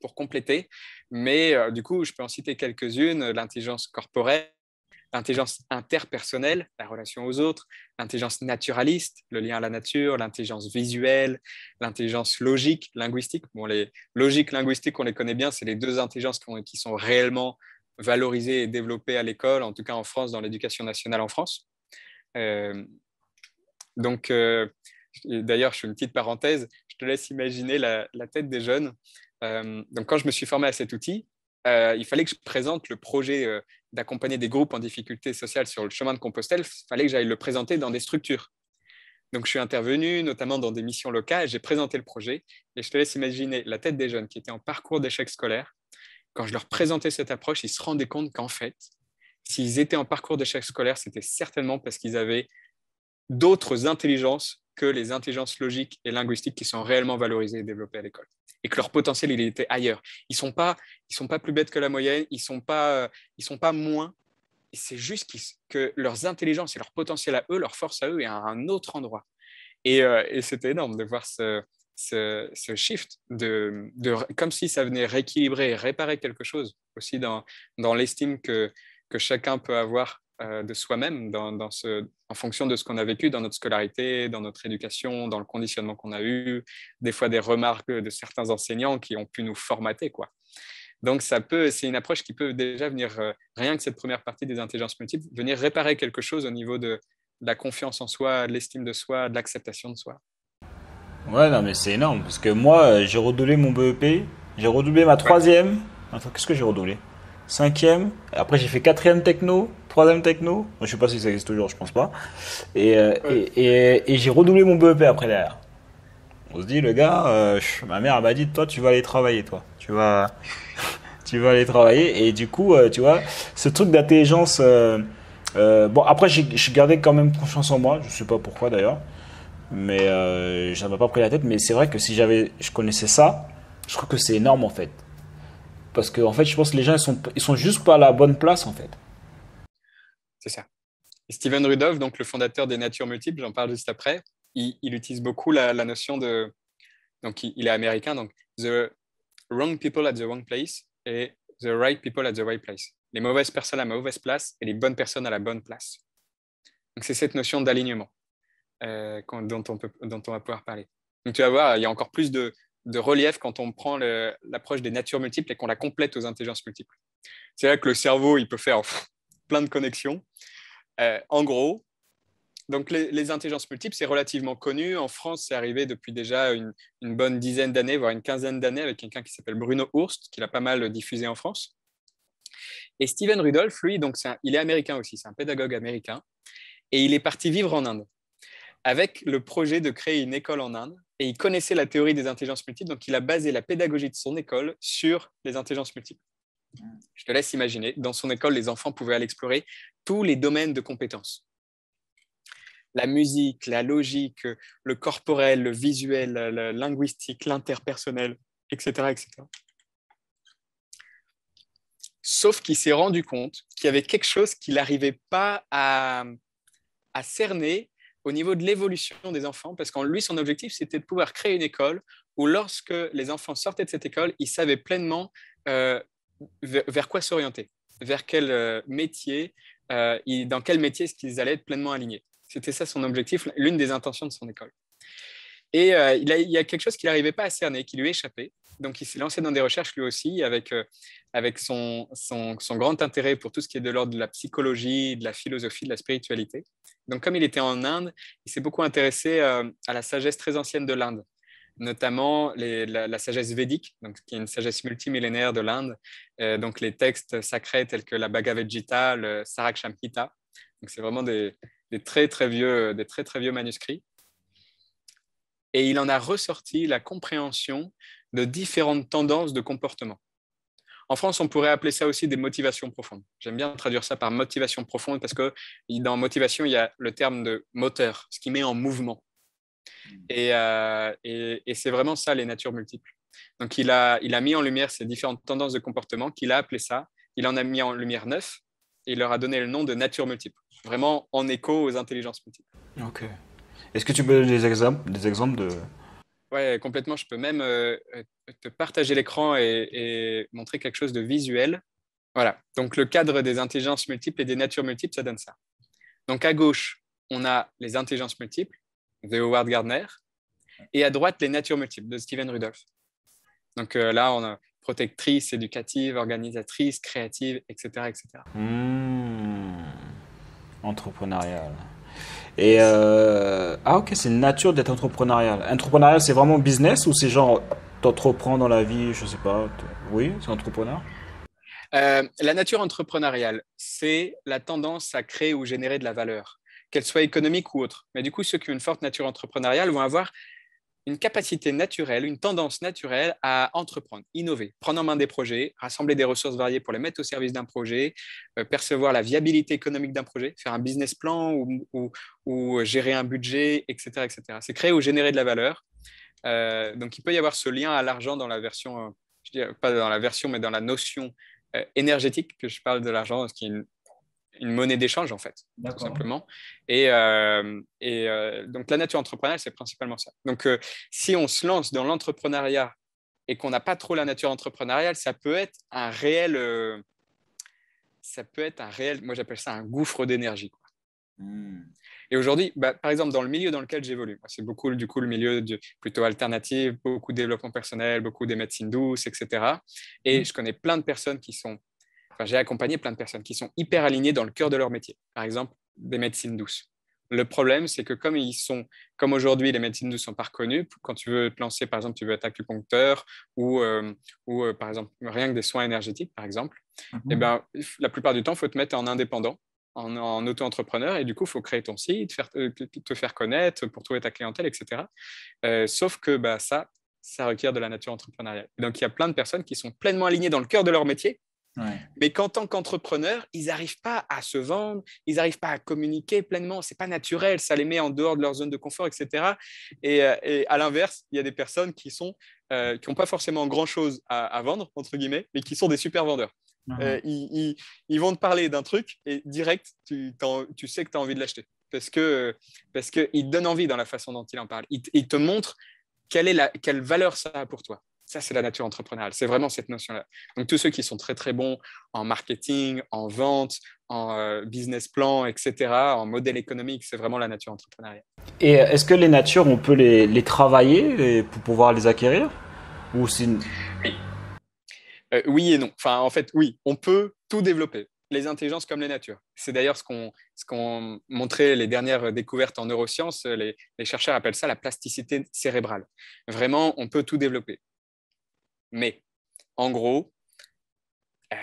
pour compléter. Mais euh, du coup, je peux en citer quelques-unes l'intelligence corporelle, l'intelligence interpersonnelle, la relation aux autres, l'intelligence naturaliste, le lien à la nature, l'intelligence visuelle, l'intelligence logique, linguistique. Bon, les logiques linguistiques, on les connaît bien, c'est les deux intelligences qui sont réellement valorisées et développées à l'école, en tout cas en France, dans l'éducation nationale en France. Euh, donc, euh, D'ailleurs, je fais une petite parenthèse, je te laisse imaginer la, tête des jeunes. Euh, donc, quand je me suis formé à cet outil, euh, il fallait que je présente le projet euh, d'accompagner des groupes en difficulté sociale sur le chemin de Compostelle. Il fallait que j'aille le présenter dans des structures. Donc, je suis intervenu notamment dans des missions locales. J'ai présenté le projet et je te laisse imaginer la tête des jeunes qui étaient en parcours d'échec scolaire. Quand je leur présentais cette approche, ils se rendaient compte qu'en fait, s'ils étaient en parcours d'échec scolaire, c'était certainement parce qu'ils avaient d'autres intelligences que les intelligences logiques et linguistiques qui sont réellement valorisées et développées à l'école. Et que leur potentiel, il était ailleurs. Ils sont, pas, ils sont pas plus bêtes que la moyenne, ils sont, pas, euh, ils sont pas moins. C'est juste que leurs intelligences et leur potentiel à eux, leur force à eux, est à un autre endroit. Et, euh, c'était énorme de voir ce, shift, de, comme si ça venait rééquilibrer et réparer quelque chose aussi dans, l'estime que, que chacun peut avoir euh, de soi-même dans, ce, en fonction de ce qu'on a vécu dans notre scolarité, dans notre éducation, dans le conditionnement qu'on a eu, des fois des remarques de certains enseignants qui ont pu nous formater. Quoi. Donc, ça peut, c'est une approche qui peut déjà venir, euh, rien que cette première partie des intelligences multiples, venir réparer quelque chose au niveau de, la confiance en soi, de l'estime de soi, de l'acceptation de soi. Ouais, non, mais c'est énorme, parce que moi, euh, j'ai redoublé mon BEP, j'ai redoublé ma troisième. qu'est-ce que j'ai redoublé cinquième. Après, j'ai fait quatrième techno, troisième techno. Je sais pas si ça existe toujours, je pense pas. Et, euh, et, j'ai redoublé mon BEP après derrière. On se dit, le gars, euh, ma mère m'a dit, toi, tu vas aller travailler, toi. Tu vas, *laughs* tu vas aller travailler. Et du coup, euh, tu vois, ce truc d'intelligence. bon, après, je gardais quand même confiance en moi. Je sais pas pourquoi d'ailleurs. Mais je j'avais pas pris la tête. Mais c'est vrai que si j'avais, je connaissais ça, je crois que c'est énorme en fait. Parce que, en fait, je pense que les gens, ils sont, sont juste pas à la bonne place, en fait. C'est ça. Steven Rudolph, donc le fondateur des natures multiples, j'en parle juste après, il, utilise beaucoup la, notion de. Donc, il, est américain, donc the wrong people at the wrong place et the right people at the right place. Les mauvaises personnes à la mauvaise place et les bonnes personnes à la bonne place. Donc, c'est cette notion d'alignement euh, dont, on peut, dont on va pouvoir parler. Donc, tu vas voir, il y a encore plus de, de relief quand on prend l'approche des natures multiples et qu'on la complète aux intelligences multiples. C'est vrai que le cerveau, il peut faire plein de connexions. Euh, en gros, donc les, intelligences multiples, c'est relativement connu. En France, c'est arrivé depuis déjà une, bonne dizaine d'années, voire une quinzaine d'années, avec quelqu'un qui s'appelle Bruno Hurst, qui l'a pas mal diffusé en France. Et Steven Rudolph, lui, donc il est américain aussi, c'est un pédagogue américain, et il est parti vivre en Inde avec le projet de créer une école en Inde et il connaissait la théorie des intelligences multiples, donc il a basé la pédagogie de son école sur les intelligences multiples. Je te laisse imaginer, dans son école, les enfants pouvaient aller explorer tous les domaines de compétences. La musique, la logique, le corporel, le visuel, le linguistique, l'interpersonnel, etc., etc. Sauf qu'il s'est rendu compte qu'il y avait quelque chose qu'il n'arrivait pas à, à cerner au niveau de l'évolution des enfants, parce qu'en lui, son objectif, c'était de pouvoir créer une école où lorsque les enfants sortaient de cette école, ils savaient pleinement euh, vers, quoi s'orienter, vers quel euh, métier, euh, dans quel métier est-ce qu'ils allaient être pleinement alignés. C'était ça son objectif, l'une des intentions de son école. Et euh, il, y a quelque chose qu'il n'arrivait pas à cerner, qui lui échappait. Donc, il s'est lancé dans des recherches lui aussi, avec, euh, avec son, grand intérêt pour tout ce qui est de l'ordre de la psychologie, de la philosophie, de la spiritualité. Donc, comme il était en Inde, il s'est beaucoup intéressé euh, à la sagesse très ancienne de l'Inde, notamment la, sagesse védique, donc, qui est une sagesse multimillénaire de l'Inde. donc, les textes sacrés tels que la Bhagavad Gita, le Sarakshamhita. Donc, c'est vraiment des, des, très, très vieux, des très, très vieux manuscrits et il en a ressorti la compréhension de différentes tendances de comportement. En France, on pourrait appeler ça aussi des motivations profondes. J'aime bien traduire ça par motivation profonde parce que dans motivation, il y a le terme de moteur, ce qui met en mouvement. Et, euh, c'est vraiment ça, les natures multiples. Donc, il a, mis en lumière ces différentes tendances de comportement qu'il a appelé ça. Il en a mis en lumière neuf et il leur a donné le nom de nature multiple, vraiment en écho aux intelligences multiples. OK. Est-ce que tu peux donner des exemples, des exemples de... Ouais, complètement. Je peux même euh, te partager l'écran et, montrer quelque chose de visuel. Voilà. Donc, le cadre des intelligences multiples et des natures multiples, ça donne ça. Donc, à gauche, on a les intelligences multiples de Howard Gardner et à droite, les natures multiples de Steven Rudolph. Donc, euh, là, on a protectrice, éducative, organisatrice, créative, etc. etc. Hmm. Entrepreneuriale. Et euh, ah ok, c'est une nature d'être entrepreneurial. Entrepreneurial, c'est vraiment business ou c'est genre t'entreprends dans la vie, je sais pas. Oui, c'est entrepreneur. Euh, la nature entrepreneuriale, c'est la tendance à créer ou générer de la valeur, qu'elle soit économique ou autre. Mais du coup, ceux qui ont une forte nature entrepreneuriale vont avoir une capacité naturelle, une tendance naturelle à entreprendre, innover, prendre en main des projets, rassembler des ressources variées pour les mettre au service d'un projet, euh, percevoir la viabilité économique d'un projet, faire un business plan ou, ou, gérer un budget, etc. etc. C'est créer ou générer de la valeur. Euh, donc, il peut y avoir ce lien à l'argent dans la version, euh, pas dans la version, mais dans la notion énergétique que je parle de l'argent, ce qui est une monnaie d'échange, en fait, tout simplement. Et, euh, euh, donc, la nature entrepreneuriale, c'est principalement ça. Donc, euh, si on se lance dans l'entrepreneuriat et qu'on n'a pas trop la nature entrepreneuriale, ça peut être un réel. ça peut être un réel. Moi, j'appelle ça un gouffre d'énergie. Hmm. Et aujourd'hui, bah, par exemple, dans le milieu dans lequel j'évolue, c'est beaucoup du coup le milieu plutôt alternatif, beaucoup de développement personnel, beaucoup des médecines douces, etc. Et hmm. je connais plein de personnes qui sont j'ai accompagné plein de personnes qui sont hyper alignées dans le cœur de leur métier, par exemple des médecines douces. Le problème, c'est que comme ils sont, comme aujourd'hui, les médecines douces sont pas reconnues. Quand tu veux te lancer, par exemple, tu veux être acupuncteur ou, euh, ou euh, par exemple, rien que des soins énergétiques, par exemple, et eh mhm. ben, la plupart du temps, faut te mettre en indépendant, en, auto-entrepreneur, et du coup, faut créer ton site, faire, euh, te faire connaître pour trouver ta clientèle, etc. sauf que bah, ça, ça requiert de la nature entrepreneuriale. donc, il y a plein de personnes qui sont pleinement alignées dans le cœur de leur métier, mais qu'en tant qu'entrepreneur, ils n'arrivent pas à se vendre, ils n'arrivent pas à communiquer pleinement, Ce n'est pas naturel, ça les met en dehors de leur zone de confort, etc. Euh, et, à l'inverse, il y a des personnes qui sont n'ont euh, pas forcément grand-chose à, vendre, entre guillemets, mais qui sont des super vendeurs. Ah euh, ils, vont te parler d'un truc et direct, tu, sais que tu as envie de l'acheter parce que parce qu'ils te donnent envie dans la façon dont ils en parlent. Ils, te montrent quelle, quelle valeur ça a pour toi. Ça, c'est la nature entrepreneuriale. C'est vraiment cette notion-là. Donc, tous ceux qui sont très, très bons en marketing, en vente, en euh, business plan, etc., en modèle économique, c'est vraiment la nature entrepreneuriale. Et euh, est-ce que les natures, on peut les, travailler pour pouvoir les acquérir euh, oui. et non. Enfin, en fait, oui, on peut tout développer les intelligences comme les natures. C'est d'ailleurs ce qu'ont qu'on montré les dernières découvertes en neurosciences. les, chercheurs appellent ça la plasticité cérébrale. Vraiment, on peut tout développer. Mais en gros, euh,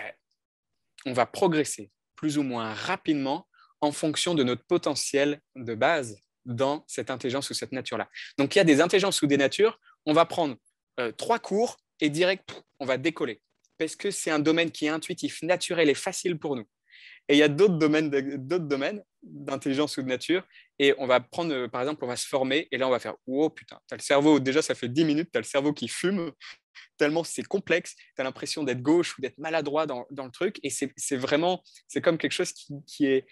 on va progresser plus ou moins rapidement en fonction de notre potentiel de base dans cette intelligence ou cette nature-là. Donc il y a des intelligences ou des natures, on va prendre euh, trois cours et direct, on va décoller, parce que c'est un domaine qui est intuitif, naturel et facile pour nous. Et il y a d'autres domaines d'intelligence ou de nature et on va prendre, euh, par exemple, on va se former, et là, on va faire Oh putain, t'as le cerveau, déjà, ça fait 10 minutes, as le cerveau qui fume, tellement c'est complexe, as l'impression d'être gauche ou d'être maladroit dans, dans, le truc, et c'est vraiment, c'est comme quelque chose qui, qui est,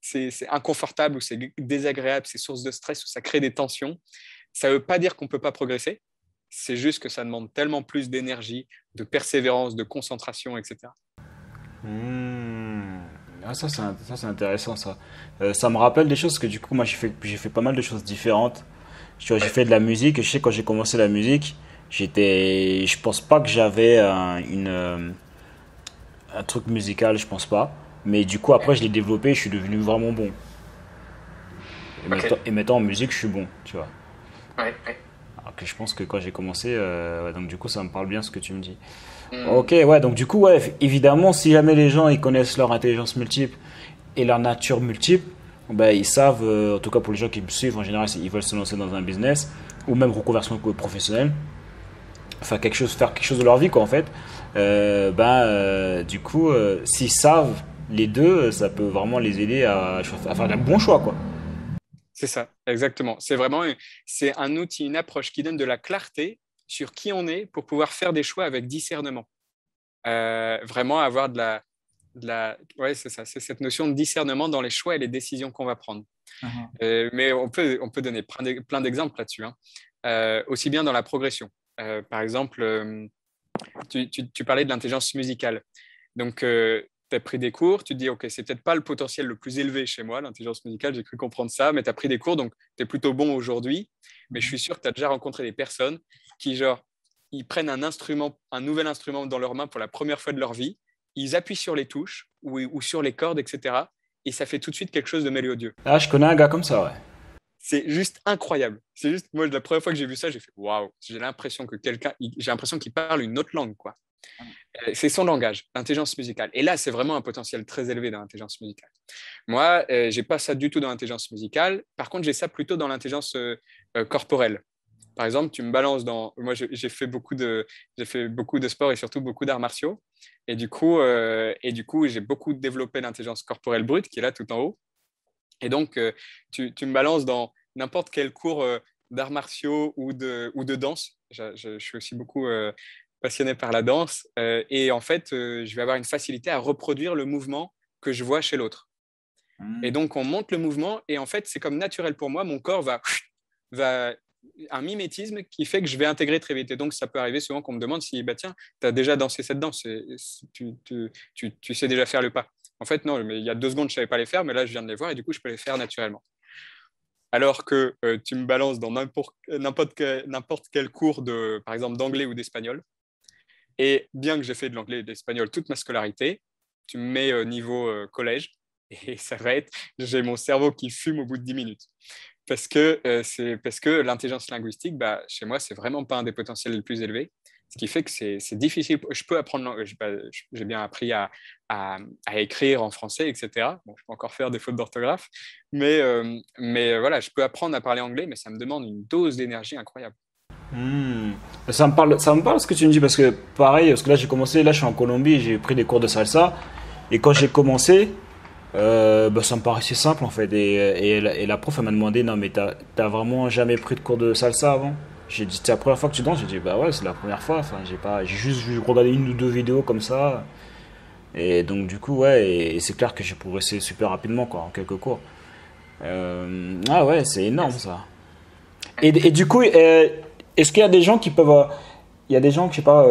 c'est inconfortable ou c'est désagréable, c'est source de stress ou ça crée des tensions. Ça ne veut pas dire qu'on ne peut pas progresser, c'est juste que ça demande tellement plus d'énergie, de persévérance, de concentration, etc. Ah, ça, c'est intéressant, ça. Euh, ça me rappelle des choses, parce que du coup, moi, j'ai fait, fait pas mal de choses différentes. J'ai fait de la musique, et je sais, quand j'ai commencé la musique, j'étais. Je pense pas que j'avais un, une, euh, un truc musical, je pense pas. Mais du coup, après, je l'ai développé, je suis devenu vraiment bon. Et, maintenant, en musique, je suis bon, tu vois. Alors que je pense que quand j'ai commencé, euh, donc du coup, ça me parle bien ce que tu me dis. Mm. Ok, ouais, donc du coup, ouais, évidemment, si jamais les gens ils connaissent leur intelligence multiple et leur nature multiple, ben, ils savent, euh, en tout cas pour les gens qui me suivent en général, ils veulent se lancer dans un business ou même reconversion professionnelle, enfin quelque chose, faire quelque chose de leur vie quoi en fait. Euh, ben, euh, du coup, s'ils savent les deux, ça peut vraiment les aider à, à faire un bon choix quoi. C'est ça, exactement. C'est vraiment c'est un outil, une approche qui donne de la clarté sur qui on est pour pouvoir faire des choix avec discernement. Euh, vraiment avoir de la, c'est ça, c'est cette notion de discernement dans les choix et les décisions qu'on va prendre. Uh-huh. Euh, mais on peut, donner plein d'exemples là-dessus, hein. euh, aussi bien dans la progression. par exemple, tu, parlais de l'intelligence musicale. Donc, tu as pris des cours, tu te dis, OK, c'est peut-être pas le potentiel le plus élevé chez moi, l'intelligence musicale, j'ai cru comprendre ça, mais tu as pris des cours, donc tu es plutôt bon aujourd'hui. Mais mm-hmm. je suis sûr que tu as déjà rencontré des personnes qui, genre, ils prennent un instrument, un nouvel instrument dans leurs mains pour la première fois de leur vie, ils appuient sur les touches ou, sur les cordes, etc. Et ça fait tout de suite quelque chose de mélodieux. Ah, je connais un gars comme ça, ouais. C'est juste incroyable. C'est juste, moi, la première fois que j'ai vu ça, j'ai fait waouh, j'ai l'impression que quelqu'un, j'ai l'impression qu'il parle une autre langue, quoi. Euh, c'est son langage, l'intelligence musicale. Et là, c'est vraiment un potentiel très élevé dans l'intelligence musicale. Moi, je euh, j'ai pas ça du tout dans l'intelligence musicale. Par contre, j'ai ça plutôt dans l'intelligence euh, corporelle. Par exemple, tu me balances dans. Moi, j'ai fait beaucoup de, j'ai fait beaucoup de sport et surtout beaucoup d'arts martiaux. Et du coup, euh, et du coup, j'ai beaucoup développé l'intelligence corporelle brute qui est là tout en haut. Et donc, euh, tu, me balances dans n'importe quel cours euh, d'arts martiaux ou de, ou de danse. Je, suis aussi beaucoup passionné par la danse. et en fait, je vais avoir une facilité à reproduire le mouvement que je vois chez l'autre. Hmm. Et donc, on monte le mouvement. Et en fait, c'est comme naturel pour moi. Mon corps va, va un mimétisme qui fait que je vais intégrer très vite. Et donc, ça peut arriver souvent qu'on me demande si, bah tiens, tu as déjà dansé cette danse, tu, sais déjà faire le pas. En fait, non, mais il y a deux secondes, je ne savais pas les faire, mais là, je viens de les voir et du coup, je peux les faire naturellement. Alors que euh, tu me balances dans n'importe quel, cours, de, par exemple, d'anglais ou d'espagnol. Et bien que j'ai fait de l'anglais et de toute ma scolarité, tu me mets au euh, niveau euh, collège et ça va être, j'ai mon cerveau qui fume au bout de 10 minutes parce que, euh, c'est parce que l'intelligence linguistique, bah, chez moi, c'est vraiment pas un des potentiels les plus élevés. Ce qui fait que c'est difficile. Je peux apprendre, bah, j'ai bien appris à, à, écrire en français, etc. Bon, je peux encore faire des fautes d'orthographe, mais, euh, mais euh, voilà, je peux apprendre à parler anglais, mais ça me demande une dose d'énergie incroyable. Hmm. Ça, me parle, ça me parle ce que tu me dis, parce que pareil, parce que là j'ai commencé, là je suis en Colombie, j'ai pris des cours de salsa, et quand j'ai commencé, euh, bah, ça me paraissait simple en fait. Et, et, la, prof, elle m'a demandé Non, mais t'as vraiment jamais pris de cours de salsa avant J'ai dit C'est la première fois que tu danses J'ai dit Bah ouais, c'est la première fois. Enfin, j'ai pas, juste regardé une ou deux vidéos comme ça. Et donc, du coup, ouais, et, c'est clair que j'ai progressé super rapidement quoi, en quelques cours. Euh, ah ouais, c'est énorme ça. Et, du coup, euh, est-ce qu'il y a des gens qui peuvent. Il y a des gens, je sais pas,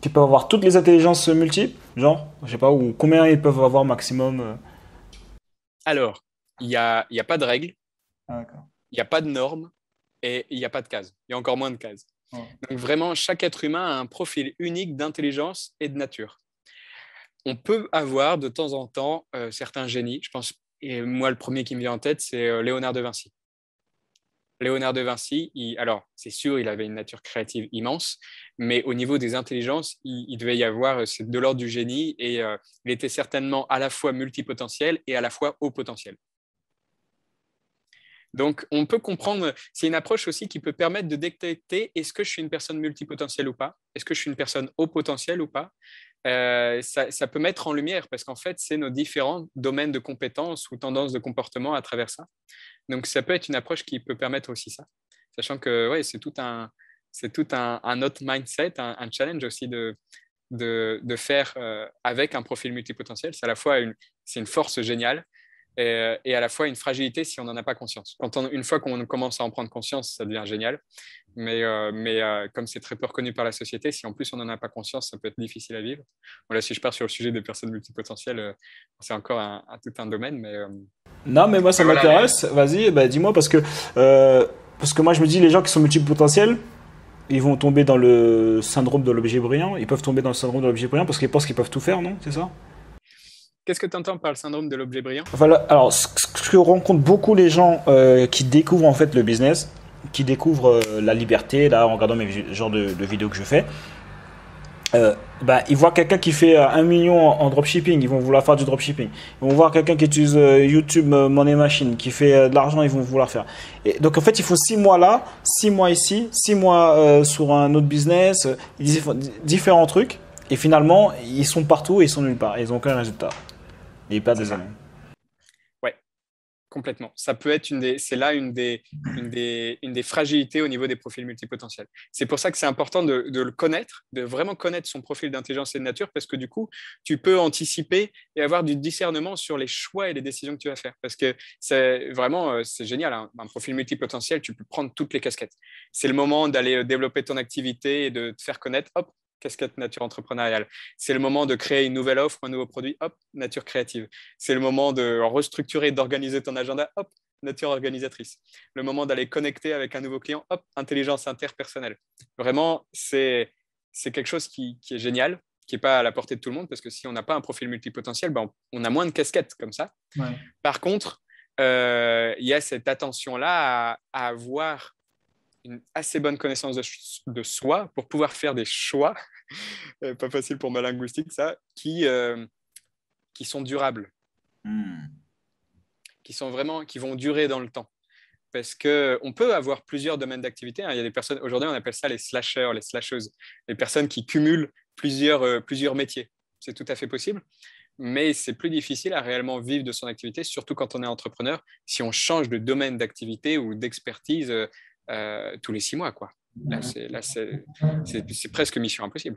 qui peuvent avoir toutes les intelligences multiples Genre, je sais pas, ou combien ils peuvent avoir maximum alors, il n'y a, y a pas de règles, ah, il n'y a pas de normes et il n'y a pas de cases. Il y a encore moins de cases. Donc vraiment, chaque être humain a un profil unique d'intelligence et de nature. On peut avoir de temps en temps euh, certains génies. Je pense, et moi le premier qui me vient en tête, c'est euh, Léonard de Vinci. Léonard de Vinci, alors c'est sûr, il avait une nature créative immense, mais au niveau des intelligences, il, devait y avoir euh, de l'ordre du génie et euh, il était certainement à la fois multipotentiel et à la fois haut potentiel. Donc on peut comprendre, c'est une approche aussi qui peut permettre de détecter est-ce que je suis une personne multipotentielle ou pas, est-ce que je suis une personne haut potentiel ou pas, euh, ça, peut mettre en lumière parce qu'en fait, c'est nos différents domaines de compétences ou tendances de comportement à travers ça. Donc, ça peut être une approche qui peut permettre aussi ça, sachant que c'est tout un c'est tout un, autre mindset, un, challenge aussi de, de, de faire euh, avec un profil multipotentiel. C'est à la fois c'est une force géniale, euh, et, à la fois une fragilité si on n'en a pas conscience. une fois qu'on commence à en prendre conscience, ça devient génial. Mais, euh, euh, comme c'est très peu reconnu par la société, si en plus on n'en a pas conscience, ça peut être difficile à vivre. Voilà, si je pars sur le sujet des personnes multipotentielles, c'est encore un, tout un domaine. Mais, non, mais moi ça m'intéresse. Vas-y, bah, dis-moi, parce, que parce que moi je me dis, les gens qui sont multipotentiels, ils vont tomber dans le syndrome de l'objet brillant. Ils peuvent tomber dans le syndrome de l'objet brillant parce qu'ils pensent qu'ils peuvent tout faire, non C'est ça Qu'est-ce que tu entends par le syndrome de l'objet brillant Voilà, alors ce que rencontrent beaucoup les gens euh, qui découvrent en fait le business, qui découvrent euh, la liberté, là en regardant mes genre de, vidéos que je fais, euh, bah, ils voient quelqu'un qui fait un million en, dropshipping, ils vont vouloir faire du dropshipping. Ils vont voir quelqu'un qui utilise YouTube Money Machine, qui fait de l'argent, ils vont vouloir faire. Et donc en fait, il faut 6 mois là, six mois ici, six mois sur un autre business, différents trucs. Et finalement, ils sont partout et ils sont nulle part. Ils n'ont aucun résultat. Il des années. Ouais, complètement. Ça peut être une c'est là une des, une des, fragilités au niveau des profils multipotentiels. C'est pour ça que c'est important de, le connaître, de vraiment connaître son profil d'intelligence et de nature, parce que du coup, tu peux anticiper et avoir du discernement sur les choix et les décisions que tu vas faire. Parce que c'est vraiment, euh, c'est génial. Hein. Un profil multipotentiel, tu peux prendre toutes les casquettes. C'est le moment d'aller euh, développer ton activité et de te faire connaître. Hop, casquette nature entrepreneuriale. C'est le moment de créer une nouvelle offre, un nouveau produit, hop, nature créative. C'est le moment de restructurer, d'organiser ton agenda, hop, nature organisatrice. Le moment d'aller connecter avec un nouveau client, hop, intelligence interpersonnelle. Vraiment, c'est quelque chose qui, est génial, qui n'est pas à la portée de tout le monde, parce que si on n'a pas un profil multipotentiel, ben on, a moins de casquettes comme ça. Par contre, euh, il y a cette attention-là à, avoir une assez bonne connaissance de soi pour pouvoir faire des choix euh, pas facile pour ma linguistique, ça, qui, euh, qui sont durables. Hmm. Qui sont vraiment, qui vont durer dans le temps. Parce qu'on peut avoir plusieurs domaines d'activité. Hein. Il y a des personnes, aujourd'hui, on appelle ça les slasheurs, les slasheuses, les personnes qui cumulent plusieurs, euh, plusieurs métiers. C'est tout à fait possible mais c'est plus difficile à réellement vivre de son activité, surtout quand on est entrepreneur, si on change de domaine d'activité ou d'expertise tous les six mois. Quoi. Là, c'est presque mission impossible.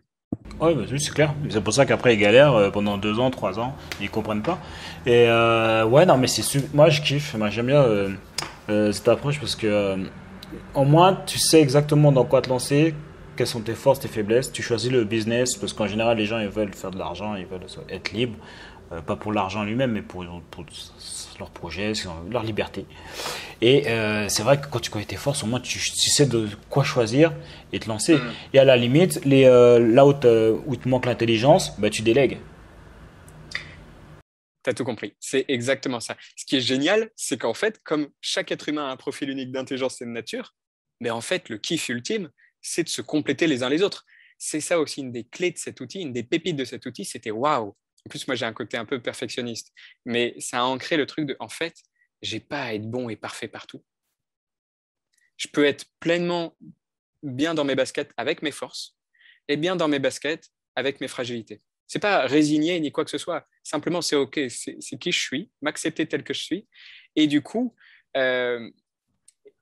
Bah, oui, c'est clair. C'est pour ça qu'après, ils galèrent euh, pendant deux ans, trois ans. Ils comprennent pas. Et euh, ouais, non, mais c'est moi, je kiffe. Moi, j'aime bien euh, cette approche parce que au moins, tu sais exactement dans quoi te lancer, quelles sont tes forces, tes faiblesses. Tu choisis le business parce qu'en général, les gens, ils veulent faire de l'argent, ils veulent être libres. Euh, pas pour l'argent lui-même, mais pour, pour, leur projet, leur liberté. Et euh, c'est vrai que quand tu connais tes forces, au moins tu, sais de quoi choisir et te lancer. Mm. Et à la limite, les, euh, là où, où te manque l'intelligence, bah, tu délègues. as tout compris, c'est exactement ça. Ce qui est génial, c'est qu'en fait, comme chaque être humain a un profil unique d'intelligence et de nature, mais en fait, le kiff ultime, c'est de se compléter les uns les autres. C'est ça aussi une des clés de cet outil, une des pépites de cet outil, c'était waouh, en plus, moi, j'ai un côté un peu perfectionniste, mais ça a ancré le truc de, en fait, j'ai pas à être bon et parfait partout. Je peux être pleinement bien dans mes baskets avec mes forces et bien dans mes baskets avec mes fragilités. C'est pas résigner ni quoi que ce soit. Simplement, c'est OK, c'est qui je suis, m'accepter tel que je suis. Et du coup, euh,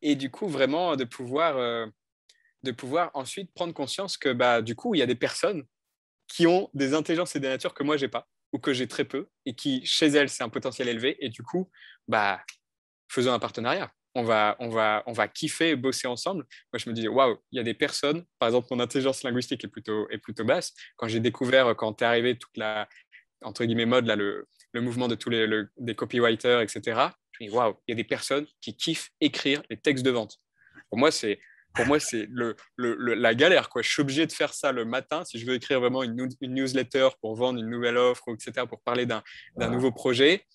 et du coup vraiment de pouvoir, euh, de pouvoir ensuite prendre conscience que bah, du coup, il y a des personnes qui ont des intelligences et des natures que moi, j'ai pas que j'ai très peu et qui, chez elles, c'est un potentiel élevé. Et du coup, bah, faisons un partenariat. On va, on, va, on va kiffer bosser ensemble. Moi, je me disais, waouh, il y a des personnes, par exemple, mon intelligence linguistique est plutôt, est plutôt basse. Quand j'ai découvert, quand es arrivé toute la, entre guillemets, mode, là, le, le mouvement de tous les des copywriters, etc., je me dis, waouh, il y a des personnes qui kiffent écrire les textes de vente. Pour moi, c'est pour moi, c'est le, la galère. Quoi. Je suis obligé de faire ça le matin si je veux écrire vraiment une, une newsletter pour vendre une nouvelle offre, etc., pour parler d'un nouveau projet.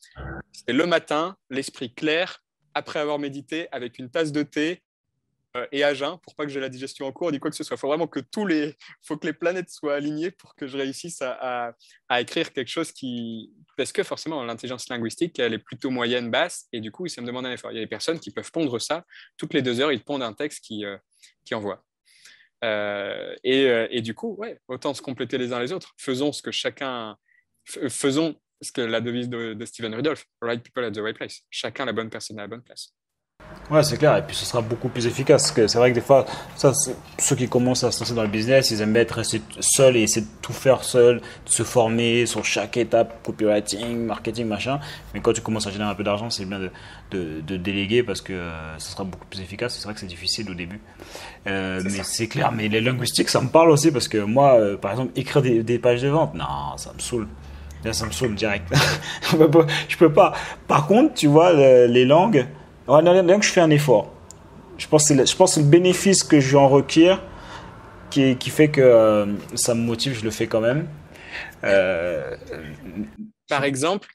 C'est le matin, l'esprit clair, après avoir médité, avec une tasse de thé, euh, et à jeun pour pas que j'ai la digestion en cours ni quoi que ce soit. Il faut vraiment que tous les, faut que les planètes soient alignées pour que je réussisse à, écrire quelque chose qui, parce que forcément l'intelligence linguistique elle est plutôt moyenne basse et du coup ça me demande un effort. Il y a des personnes qui peuvent pondre ça toutes les deux heures, ils pondent un texte qui, euh, envoie. Euh, et, du coup, autant se compléter les uns les autres. Faisons ce que chacun, faisons ce que la devise de, Stephen Rudolph, right people at the right place. Chacun la bonne personne à la bonne place. Ouais, c'est clair. Et puis, ce sera beaucoup plus efficace. C'est vrai que des fois, ceux qui commencent à se lancer dans le business, ils aiment bien être seuls et essayer de tout faire seul, de se former sur chaque étape, copywriting, marketing, machin. Mais quand tu commences à générer un peu d'argent, c'est bien de, de, déléguer parce que ce euh, sera beaucoup plus efficace. C'est vrai que c'est difficile au début. Euh, mais c'est clair. Mais les linguistiques, ça me parle aussi parce que moi, euh, par exemple, écrire des, des pages de vente, non, ça me saoule. Là, ça me saoule direct. *laughs* je peux pas. Par contre, tu vois, les langues je fais un effort, je pense que, je pense le bénéfice que j'en en qui, qui, fait que euh, ça me motive, je le fais quand même. Euh, Par exemple,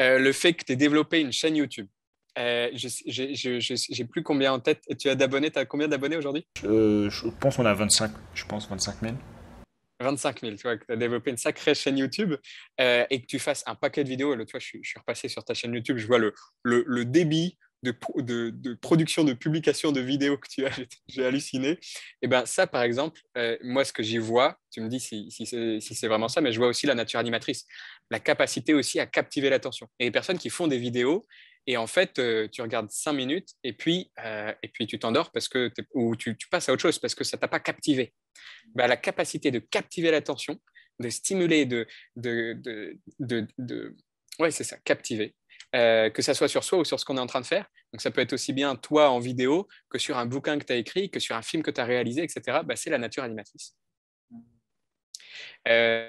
euh, le fait que tu aies développé une chaîne YouTube. je n'ai plus combien en tête. Tu as d'abonnés, tu as combien d'abonnés aujourd'hui Je pense qu'on a 25, je pense 000. 25 000, tu vois, tu as développé une sacrée chaîne YouTube et que tu fasses un paquet de vidéos. Et je, suis repassé sur ta chaîne YouTube, je vois le, le débit, de, production, de publication de vidéos que tu as, *laughs* j'ai halluciné. Et eh ben ça, par exemple, euh, moi, ce que j'y vois, tu me dis si, c'est vraiment ça, mais je vois aussi la nature animatrice, la capacité aussi à captiver l'attention. Et les personnes qui font des vidéos, et en fait, euh, tu regardes cinq minutes et puis, euh, et puis tu t'endors parce que ou tu, tu, passes à autre chose parce que ça t'a pas captivé. Bah, la capacité de captiver l'attention, de stimuler, de, de, de, de ouais, c'est ça, captiver, euh, que ça soit sur soi ou sur ce qu'on est en train de faire. Donc ça peut être aussi bien toi en vidéo que sur un bouquin que tu as écrit, que sur un film que tu as réalisé, etc. Bah, c'est la nature animatrice. Euh,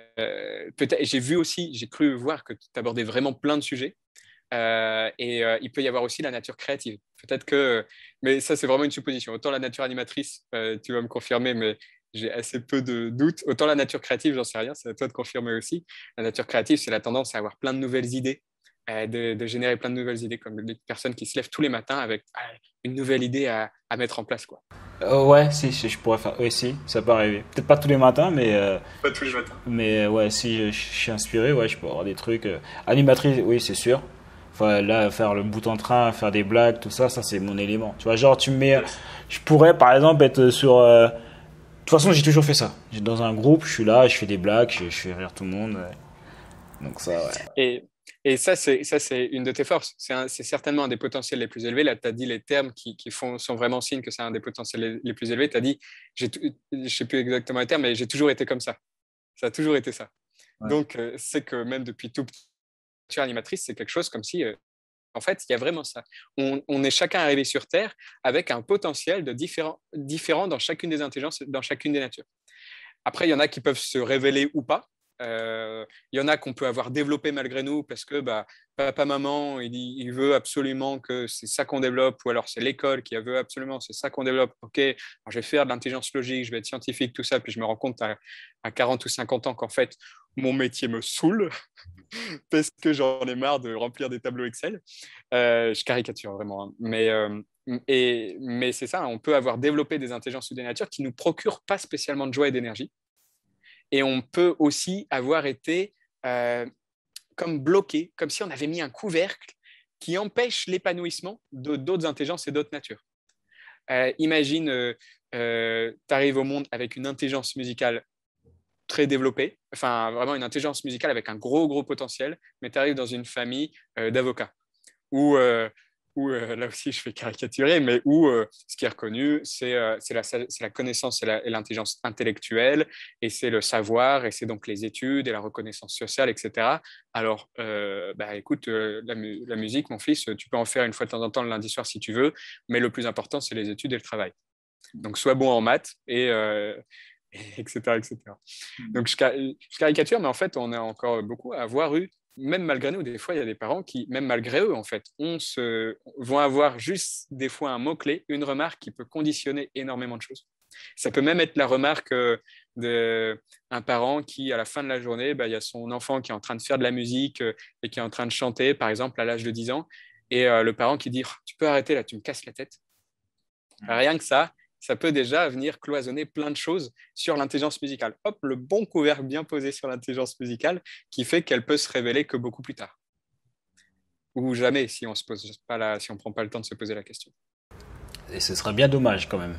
j'ai vu aussi, j'ai cru voir que tu abordais vraiment plein de sujets. Euh, et il peut y avoir aussi la nature créative. Peut-être que, mais ça c'est vraiment une supposition. Autant la nature animatrice, tu vas me confirmer, mais j'ai assez peu de doutes. Autant la nature créative, j'en sais rien, c'est à toi de confirmer aussi. La nature créative, c'est la tendance à avoir plein de nouvelles idées, euh, de, générer plein de nouvelles idées, comme des personnes qui se lèvent tous les matins avec euh, une nouvelle idée à, mettre en place. Quoi. Euh, ouais, si, je pourrais faire. Oui, si, ça peut arriver. Peut-être pas tous les matins, mais. pas tous les matins. Mais ouais, si je, suis inspiré, ouais, je peux avoir des trucs. Animatrice, oui, c'est sûr. Enfin, là, faire le bout en train, faire des blagues, tout ça, ça, c'est mon élément. Tu vois, genre, tu mets. Je pourrais, par exemple, être sur. De toute façon, j'ai toujours fait ça. Dans un groupe, je suis là, je fais des blagues, je, je fais rire tout le monde. Donc, ça, ouais. Et et ça, c'est une de tes forces. C'est certainement un des potentiels les plus élevés. Là, tu as dit les termes qui, font, sont vraiment signe que c'est un des potentiels les, plus élevés. Tu as dit, je ne sais plus exactement les termes, mais j'ai toujours été comme ça. Ça a toujours été ça. Donc, euh, c'est que même depuis toute petite tu animatrice, c'est quelque chose comme si, euh, en fait, il y a vraiment ça. On, est chacun arrivé sur Terre avec un potentiel de différent dans chacune des intelligences, dans chacune des natures. Après, il y en a qui peuvent se révéler ou pas. Il euh, y en a qu'on peut avoir développé malgré nous parce que bah, papa, maman, il, veut absolument que c'est ça qu'on développe, ou alors c'est l'école qui veut absolument, c'est ça qu'on développe. OK, je vais faire de l'intelligence logique, je vais être scientifique, tout ça, puis je me rends compte à, 40 ou 50 ans qu'en fait, mon métier me saoule *laughs* parce que j'en ai marre de remplir des tableaux Excel. Euh, je caricature vraiment, hein. mais, euh, mais c'est ça, on peut avoir développé des intelligences ou des natures qui nous procurent pas spécialement de joie et d'énergie. Et on peut aussi avoir été euh, comme bloqué, comme si on avait mis un couvercle qui empêche l'épanouissement de d'autres intelligences et d'autres natures. Euh, imagine, euh, tu arrives au monde avec une intelligence musicale très développée, enfin vraiment une intelligence musicale avec un gros, gros potentiel, mais tu arrives dans une famille d'avocats où où euh, là aussi je fais caricaturer, mais où euh, ce qui est reconnu, c'est euh, la, connaissance et l'intelligence intellectuelle, et c'est le savoir, et c'est donc les études et la reconnaissance sociale, etc. Alors, bah, écoute, la, musique, mon fils, tu peux en faire une fois de temps en temps le lundi soir si tu veux, mais le plus important, c'est les études et le travail. Donc, sois bon en maths et etc., etc. Mmh. Donc, je, caricature, mais en fait, on a encore beaucoup à avoir eu même malgré nous, des fois, il y a des parents qui, même malgré eux, en fait, on se, vont avoir juste des fois un mot-clé, une remarque qui peut conditionner énormément de choses. Ça peut même être la remarque euh, d'un parent qui, à la fin de la journée, bah, il y a son enfant qui est en train de faire de la musique euh, et qui est en train de chanter, par exemple, à l'âge de 10 ans, et euh, le parent qui dit oh, Tu peux arrêter là, tu me casses la tête. Mmh. Rien que ça, ça peut déjà venir cloisonner plein de choses sur l'intelligence musicale. Hop, le bon couvert bien posé sur l'intelligence musicale qui fait qu'elle peut se révéler que beaucoup plus tard. Ou jamais si on ne si prend pas le temps de se poser la question. Et ce serait bien dommage quand même.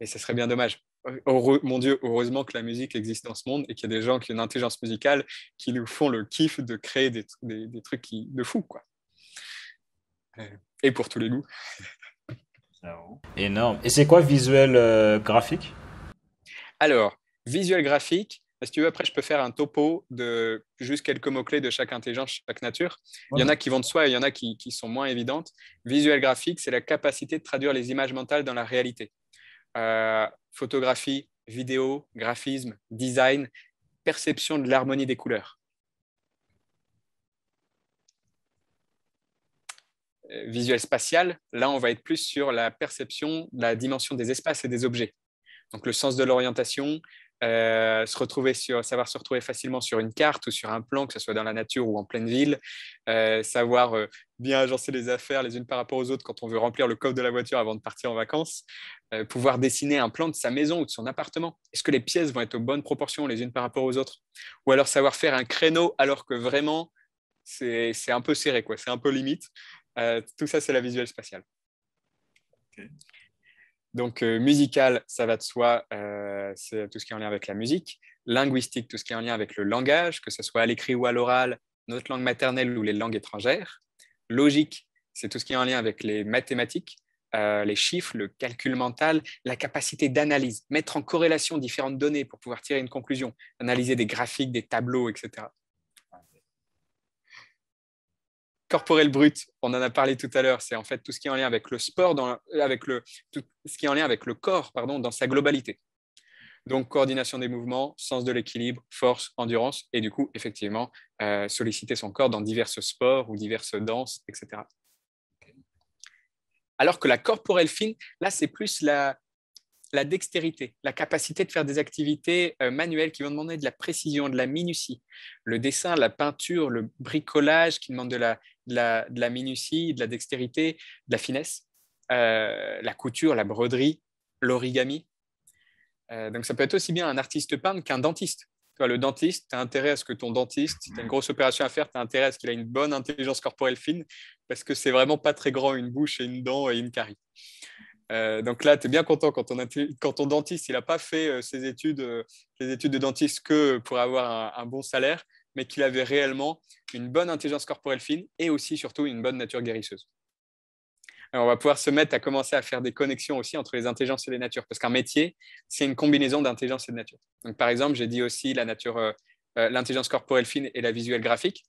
Et ce serait bien dommage. mon Dieu, heureusement que la musique existe dans ce monde et qu'il y a des gens qui ont une intelligence musicale qui nous font le kiff de créer des, des trucs qui, de fou. Quoi. Euh, et pour tous les goûts. *laughs* Énorme. Et c'est quoi visuel euh, graphique Alors, visuel graphique, si tu veux, après, je peux faire un topo de juste quelques mots-clés de chaque intelligence, chaque nature. Il y en a qui vont de soi et il y en a qui, sont moins évidentes. Visuel graphique, c'est la capacité de traduire les images mentales dans la réalité. Euh, photographie, vidéo, graphisme, design, perception de l'harmonie des couleurs. visuel spatial, là, on va être plus sur la perception la dimension des espaces et des objets. Donc, le sens de l'orientation, euh, se retrouver sur, savoir se retrouver facilement sur une carte ou sur un plan, que ce soit dans la nature ou en pleine ville, euh, savoir euh, bien agencer les affaires les unes par rapport aux autres quand on veut remplir le coffre de la voiture avant de partir en vacances, pouvoir dessiner un plan de sa maison ou de son appartement. Est-ce que les pièces vont être aux bonnes proportions les unes par rapport aux autres Ou alors savoir faire un créneau alors que vraiment c'est un peu serré, c'est un peu limite. Euh, tout ça, c'est la visuelle spatiale. Donc, euh, musical, ça va de soi, euh, c'est tout ce qui est en lien avec la musique. Linguistique, tout ce qui est en lien avec le langage, que ce soit à l'écrit ou à l'oral, notre langue maternelle ou les langues étrangères. Logique, c'est tout ce qui est en lien avec les mathématiques, les chiffres, le calcul mental, la capacité d'analyse, mettre en corrélation différentes données pour pouvoir tirer une conclusion, analyser des graphiques, des tableaux, etc corporel brut, on en a parlé tout à l'heure, c'est en fait tout ce qui est en lien avec le sport, euh, avec le, tout ce qui est en lien avec le corps, pardon, dans sa globalité. Donc, coordination des mouvements, sens de l'équilibre, force, endurance, et du coup, effectivement, euh, solliciter son corps dans diverses sports ou diverses danses, etc. Alors que la corporelle fine, là, c'est plus la, la dextérité, la capacité de faire des activités euh, manuelles qui vont demander de la précision, de la minutie, le dessin, la peinture, le bricolage qui demande de la, de la, minutie, de la dextérité, de la finesse, euh, la couture, la broderie, l'origami. Euh, donc ça peut être aussi bien un artiste peintre qu'un dentiste. Toi, le dentiste, tu as intérêt à ce que ton dentiste, si tu as une grosse opération à faire, tu as intérêt à ce qu'il ait une bonne intelligence corporelle fine, parce que c'est vraiment pas très grand une bouche et une dent et une carie. Euh, donc là, tu es bien content quand ton, dentiste, il n'a pas fait euh, ses études, euh, les études de dentiste que pour avoir un, bon salaire, mais qu'il avait réellement une bonne intelligence corporelle fine et aussi, surtout, une bonne nature guérisseuse. on va pouvoir se mettre à commencer à faire des connexions aussi entre les intelligences et les natures, parce qu'un métier, c'est une combinaison d'intelligence et de nature. Donc, par exemple, j'ai dit aussi la nature, l'intelligence corporelle fine et la visuelle graphique.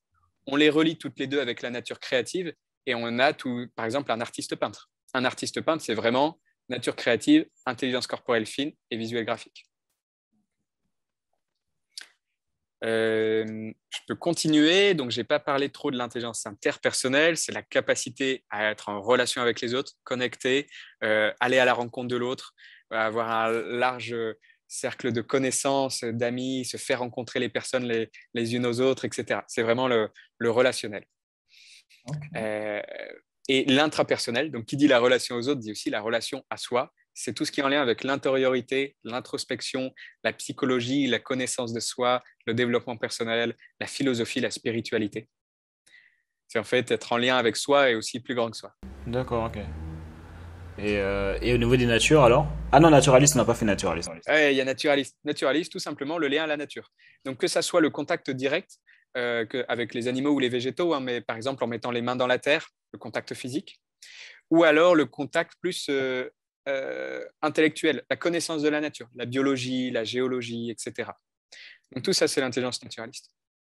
On les relie toutes les deux avec la nature créative et on a, tout, par exemple, un artiste peintre un artiste peintre, c'est vraiment nature créative, intelligence corporelle fine et visuel graphique. Euh, je peux continuer, donc je n'ai pas parlé trop de l'intelligence interpersonnelle, c'est la capacité à être en relation avec les autres, connecté, euh, aller à la rencontre de l'autre, avoir un large cercle de connaissances, d'amis, se faire rencontrer les personnes les, les unes aux autres, etc. C'est vraiment le, le relationnel. OK. Euh, et l'intrapersonnel. Donc, qui dit la relation aux autres dit aussi la relation à soi. C'est tout ce qui est en lien avec l'intériorité, l'introspection, la psychologie, la connaissance de soi, le développement personnel, la philosophie, la spiritualité. C'est en fait être en lien avec soi et aussi plus grand que soi. D'accord, ok. Et, euh, et, au niveau des natures, alors Ah non, naturaliste, on n'a pas fait naturaliste. Il y a naturaliste. Naturaliste, tout simplement, le lien à la nature. Donc, que ça soit le contact direct, euh, avec les animaux ou les végétaux, hein, mais par exemple en mettant les mains dans la terre, le contact physique, ou alors le contact plus euh, euh, intellectuel, la connaissance de la nature, la biologie, la géologie, etc. Donc tout ça, c'est l'intelligence naturaliste.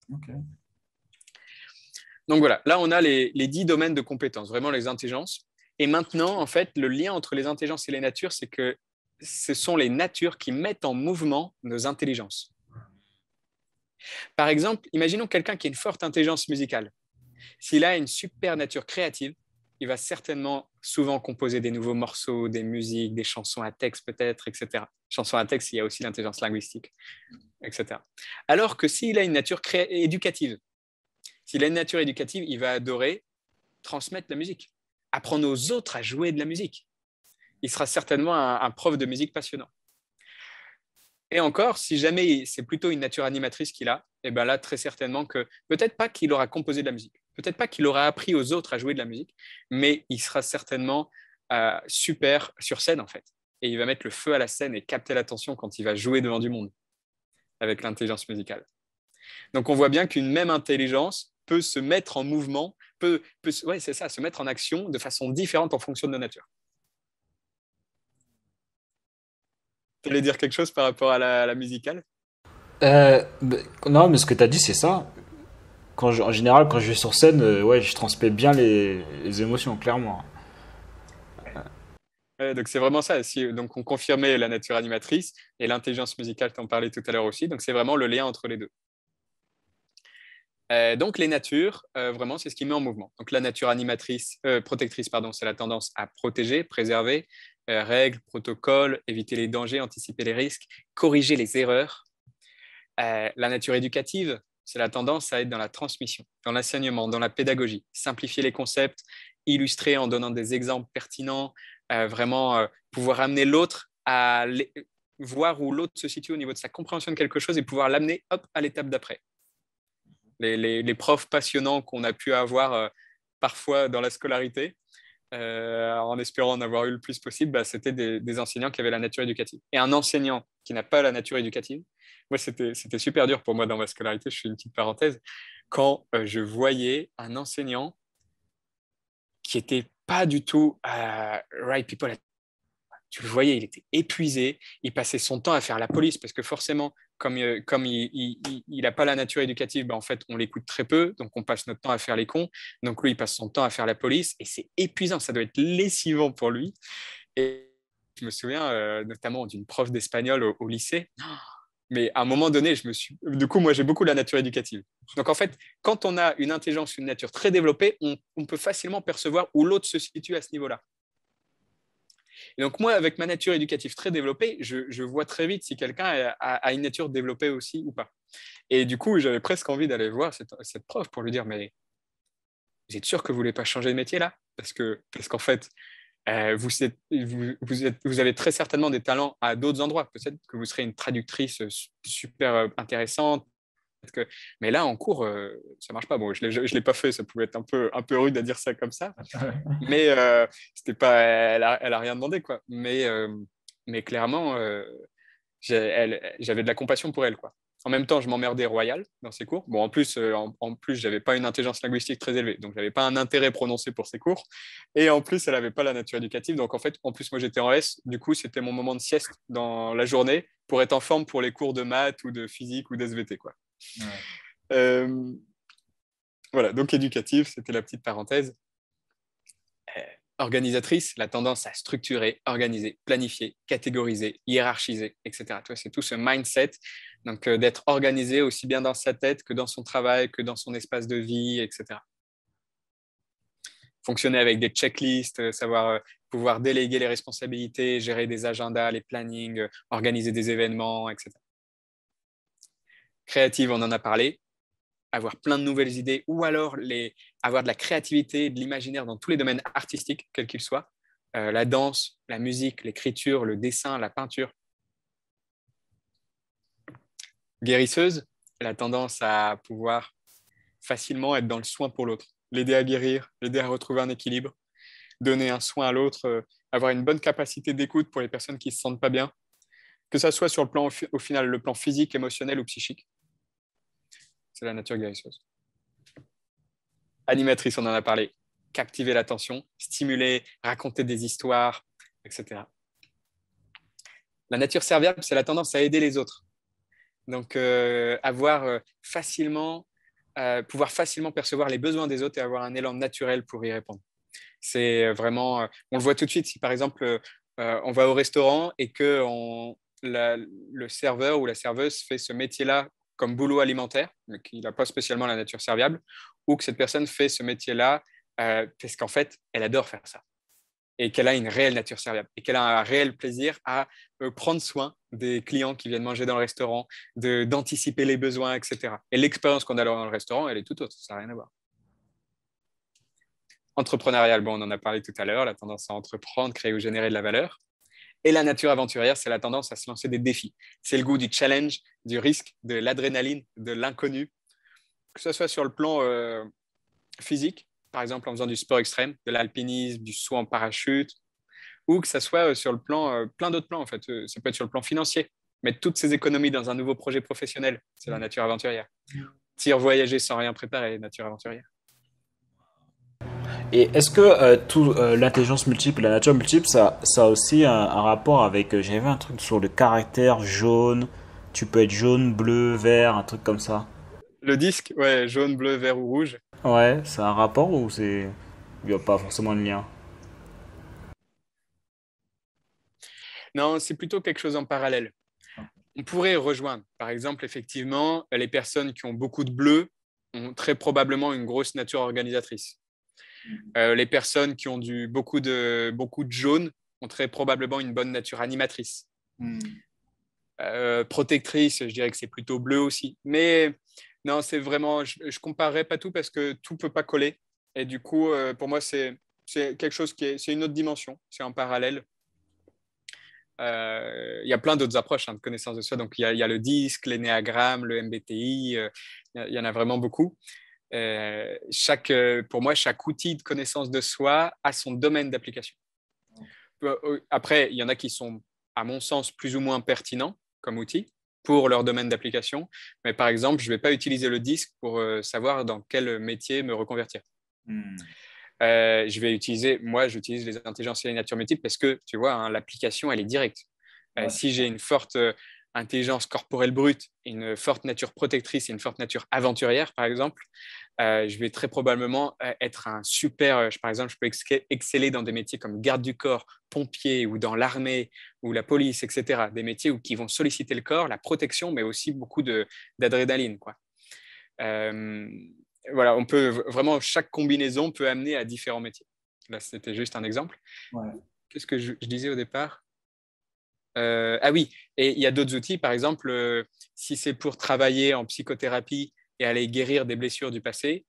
Donc voilà, là on a les, les dix domaines de compétences, vraiment les intelligences. Et maintenant, en fait, le lien entre les intelligences et les natures, c'est que ce sont les natures qui mettent en mouvement nos intelligences. Par exemple, imaginons quelqu'un qui a une forte intelligence musicale. S'il a une super nature créative, il va certainement souvent composer des nouveaux morceaux, des musiques, des chansons à texte peut-être, etc. Chansons à texte, il y a aussi l'intelligence linguistique, etc. Alors que s'il a une nature éducative, s'il a une nature éducative, il va adorer transmettre la musique, apprendre aux autres à jouer de la musique. Il sera certainement un prof de musique passionnant. Et encore, si jamais c'est plutôt une nature animatrice qu'il a, et eh bien là, très certainement que peut-être pas qu'il aura composé de la musique, peut-être pas qu'il aura appris aux autres à jouer de la musique, mais il sera certainement euh, super sur scène en fait. Et il va mettre le feu à la scène et capter l'attention quand il va jouer devant du monde avec l'intelligence musicale. Donc on voit bien qu'une même intelligence peut se mettre en mouvement, peut, c'est ça, se mettre en action de façon différente en fonction de la nature. Tu voulais dire quelque chose par rapport à la, musicale euh, Non, mais ce que tu as dit, c'est ça. Quand en général, quand je vais sur scène, euh, ouais, je transmets bien les, émotions, clairement. donc c'est vraiment ça. Si, donc on confirmait la nature animatrice et l'intelligence musicale, tu en parlais tout à l'heure aussi. Donc c'est vraiment le lien entre les deux. Euh, donc les natures, vraiment, c'est ce qui met en mouvement. Donc la nature animatrice, protectrice, pardon, c'est la tendance à protéger, préserver. Euh, règles, protocoles, éviter les dangers, anticiper les risques, corriger les erreurs. Euh, la nature éducative, c'est la tendance à être dans la transmission, dans l'enseignement, dans la pédagogie, simplifier les concepts, illustrer en donnant des exemples pertinents, euh, vraiment pouvoir amener l'autre à voir où l'autre se situe au niveau de sa compréhension de quelque chose et pouvoir l'amener hop à l'étape d'après. Les, profs passionnants qu'on a pu avoir parfois dans la scolarité, euh, en espérant en avoir eu le plus possible, bah, c'était des, enseignants qui avaient la nature éducative. Et un enseignant qui n'a pas la nature éducative, moi, c'était super dur pour moi dans ma scolarité, je fais une petite parenthèse, quand euh, je voyais un enseignant qui n'était pas du tout euh, right people. Tu le voyais, il était épuisé, il passait son temps à faire la police parce que forcément, euh, comme, il n'a pas la nature éducative, ben, en fait, on l'écoute très peu, donc on passe notre temps à faire les cons. Donc lui, il passe son temps à faire la police, et c'est épuisant, ça doit être lessivant pour lui. Et je me souviens euh, notamment d'une prof d'espagnol au, lycée. Mais à un moment donné, je me suis. Du coup, moi, j'ai beaucoup la nature éducative. Donc, en fait, quand on a une intelligence, une nature très développée, on peut facilement percevoir où l'autre se situe à ce niveau-là donc moi, avec ma nature éducative très développée, je, vois très vite si quelqu'un a, une nature développée aussi ou pas. Et du coup, j'avais presque envie d'aller voir cette, cette prof pour lui dire, mais vous êtes sûr que vous ne voulez pas changer de métier là Parce parce qu'en fait, euh, vous, vous, avez très certainement des talents à d'autres endroits. Peut-être que vous serez une traductrice super euh, intéressante, que... Mais là, en cours, ça euh, ça marche pas. Bon, je ne l'ai pas fait, ça pouvait être un peu, un peu rude à dire ça comme ça. *laughs* mais euh, c'était pas, elle n'a elle a rien demandé, quoi. Mais, euh, mais clairement, j'avais de la compassion pour elle, quoi. En même temps, je m'emmerdais royal dans ses cours. Bon, en plus, en, n'avais plus, j'avais pas une intelligence linguistique très élevée, donc j'avais pas un intérêt prononcé pour ses cours. Et en plus, elle n'avait pas la nature éducative, donc en fait, en plus, moi j'étais en S. Du coup, c'était mon moment de sieste dans la journée pour être en forme pour les cours de maths ou de physique ou d'SVT, quoi. Euh, voilà, donc éducative, c'était la petite parenthèse. Euh, organisatrice, la tendance à structurer, organiser, planifier, catégoriser, hiérarchiser, etc. C'est tout ce mindset, donc euh, d'être organisé aussi bien dans sa tête que dans son travail, que dans son espace de vie, etc fonctionner avec des checklists, savoir pouvoir déléguer les responsabilités, gérer des agendas, les plannings, organiser des événements, etc créative, on en a parlé, avoir plein de nouvelles idées, ou alors les, avoir de la créativité, de l'imaginaire dans tous les domaines artistiques, quels qu'ils soient, euh, la danse, la musique, l'écriture, le dessin, la peinture. Guérisseuse, la tendance à pouvoir facilement être dans le soin pour l'autre, l'aider à guérir, l'aider à retrouver un équilibre, donner un soin à l'autre, euh, avoir une bonne capacité d'écoute pour les personnes qui ne se sentent pas bien, que ce soit sur le plan, au final, le plan physique, émotionnel ou psychique la nature guérisseuse. Animatrice, on en a parlé. Captiver l'attention, stimuler, raconter des histoires, etc. La nature serviable, c'est la tendance à aider les autres. Donc, euh, avoir euh, facilement, euh, pouvoir facilement percevoir les besoins des autres et avoir un élan naturel pour y répondre. C'est vraiment, on le voit tout de suite si par exemple on va au restaurant et que on, le serveur ou la serveuse fait ce métier-là comme boulot alimentaire, qu'il qui n'a pas spécialement la nature serviable, ou que cette personne fait ce métier-là euh, parce qu'en fait, elle adore faire ça et qu'elle a une réelle nature serviable et qu'elle a un réel plaisir à euh, prendre soin des clients qui viennent manger dans le restaurant, d'anticiper les besoins, etc. Et l'expérience qu'on a dans le restaurant, elle est tout autre, ça n'a rien à voir. Entrepreneurial, bon, on en a parlé tout à l'heure, la tendance à entreprendre, créer ou générer de la valeur. Et la nature aventurière, c'est la tendance à se lancer des défis. C'est le goût du challenge, du risque, de l'adrénaline, de l'inconnu. Que ce soit sur le plan euh, physique, par exemple en faisant du sport extrême, de l'alpinisme, du saut en parachute, ou que ce soit euh, sur le plan, euh, plein d'autres plans en fait. ça peut être sur le plan financier, mettre toutes ses économies dans un nouveau projet professionnel, c'est la mmh. nature aventurière. Tire voyager sans rien préparer, nature aventurière. Et est-ce que euh, tout euh, l'intelligence multiple, la nature multiple, ça, ça a aussi un, rapport avec. Euh, j'avais vu un truc sur le caractère jaune. Tu peux être jaune, bleu, vert, un truc comme ça. Le disque, ouais, jaune, bleu, vert ou rouge. Ouais, c'est un rapport ou c'est. Il n'y a pas forcément de lien Non, c'est plutôt quelque chose en parallèle. Ah. On pourrait rejoindre, par exemple, effectivement, les personnes qui ont beaucoup de bleu ont très probablement une grosse nature organisatrice. Euh, les personnes qui ont du, beaucoup, de, beaucoup jaune ont très probablement une bonne nature animatrice. Hmm. Euh, protectrice, je dirais que c'est plutôt bleu aussi. Mais non, c'est vraiment, je, ne comparerais pas tout parce que tout peut pas coller. Et du coup, euh, pour moi, c'est quelque chose qui est, c'est une autre dimension, c'est en parallèle. Il y a plein d'autres approches hein, de connaissance de soi. Donc, il y, a le disque, l'énéagramme, le MBTI, il y en a vraiment beaucoup. Euh, chaque, euh, pour moi, chaque outil de connaissance de soi a son domaine d'application. Euh, après, il y en a qui sont, à mon sens, plus ou moins pertinents comme outils pour leur domaine d'application. Mais par exemple, je ne vais pas utiliser le disque pour savoir dans quel métier me reconvertir. Hmm. je vais utiliser, moi, j'utilise les intelligences et les natures métiers parce que, tu vois, hein, l'application, elle est directe. Si j'ai une forte intelligence corporelle brute, une forte nature protectrice et une forte nature aventurière, par exemple, euh, je vais très probablement euh, être un super, euh, par exemple, je peux exceller dans des métiers comme garde du corps, pompier ou dans l'armée ou la police, etc. Des métiers où, qui vont solliciter le corps, la protection, mais aussi beaucoup d'adrénaline. voilà, on peut vraiment, chaque combinaison peut amener à différents métiers. Là, c'était juste un exemple. Qu'est-ce que je, disais au départ ah oui, et il y a d'autres outils, par exemple, si c'est pour travailler en psychothérapie et aller guérir des blessures du passé,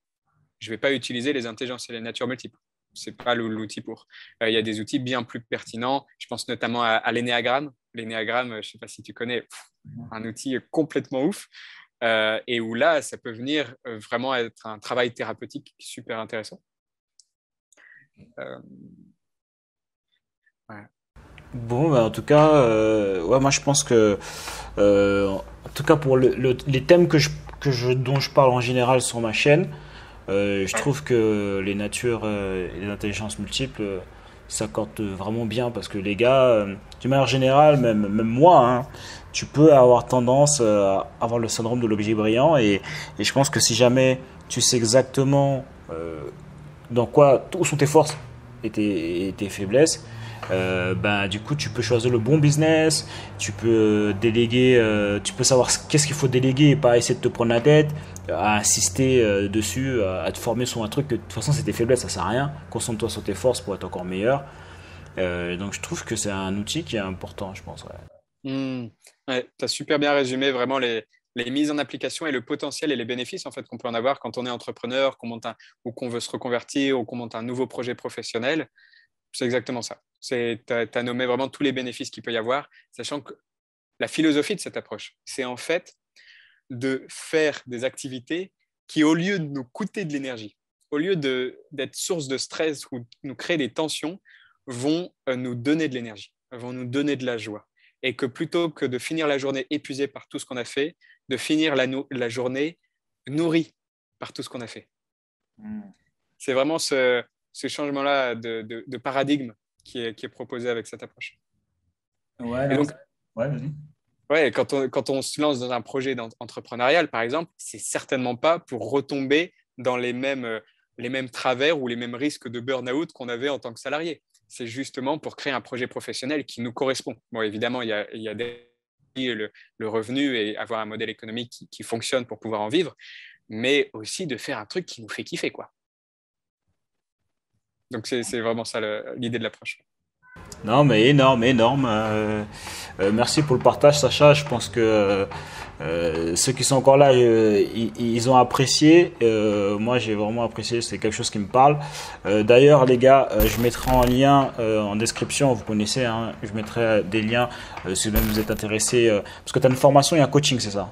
je ne vais pas utiliser les intelligences et les natures multiples. Ce n'est pas l'outil pour. Euh, il y a des outils bien plus pertinents. Je pense notamment à, l'énéagramme. L'énéagramme, je ne sais pas si tu connais, un outil complètement ouf. Euh, et où là, ça peut venir euh, vraiment être un travail thérapeutique super intéressant. Bon, ben, en tout cas, moi je pense que, en tout cas pour les thèmes que je dont je parle en général sur ma chaîne. Euh, je trouve que les natures euh, et les intelligences multiples euh, s'accordent vraiment bien parce que les gars, de manière générale, même, même moi, hein, tu peux avoir tendance à avoir le syndrome de l'objet brillant et, je pense que si jamais tu sais exactement dans quoi, où sont tes forces et tes faiblesses, euh, bah, du coup, tu peux choisir le bon business, tu peux euh, déléguer, euh, tu peux savoir qu'est-ce qu'il faut déléguer et pas essayer de te prendre la tête, à insister dessus, à, te former sur un truc que de toute façon c'est tes faiblesses, ça sert à rien. Concentre-toi sur tes forces pour être encore meilleur. donc, je trouve que c'est un outil qui est important, je pense. Mmh. tu as super bien résumé vraiment les, les mises en application et le potentiel et les bénéfices en fait qu'on peut en avoir quand on est entrepreneur, qu'on monte ou qu'on veut se reconvertir ou qu'on monte un nouveau projet professionnel. C'est exactement ça. Tu as, nommé vraiment tous les bénéfices qu'il peut y avoir, sachant que la philosophie de cette approche, c'est en fait de faire des activités qui, au lieu de nous coûter de l'énergie, au lieu d'être source de stress ou de nous créer des tensions, vont euh, nous donner de l'énergie, vont nous donner de la joie. Et que plutôt que de finir la journée épuisée par tout ce qu'on a fait, de finir la, journée nourri par tout ce qu'on a fait. Hmm. C'est vraiment ce, changement-là de, paradigme qui est, proposé avec cette approche. Ouais, vas-y. quand on, quand on se lance dans un projet entrepreneurial, par exemple, c'est certainement pas pour retomber dans les mêmes, euh, les mêmes travers ou les mêmes risques de burn-out qu'on avait en tant que salarié. C'est justement pour créer un projet professionnel qui nous correspond. Bon, évidemment, il y a, le, revenu et avoir un modèle économique qui, qui fonctionne pour pouvoir en vivre, mais aussi de faire un truc qui nous fait kiffer, quoi. Donc c'est vraiment ça l'idée de l'approche. Non, mais énorme, énorme. Euh, euh, merci pour le partage, Sacha. Je pense que euh, ceux qui sont encore là, ils, ont apprécié. moi, j'ai vraiment apprécié. C'est quelque chose qui me parle. D'ailleurs, les gars, je mettrai un lien, en description, vous connaissez, hein, je mettrai des liens si même vous êtes intéressés. parce que tu as une formation et un coaching, c'est ça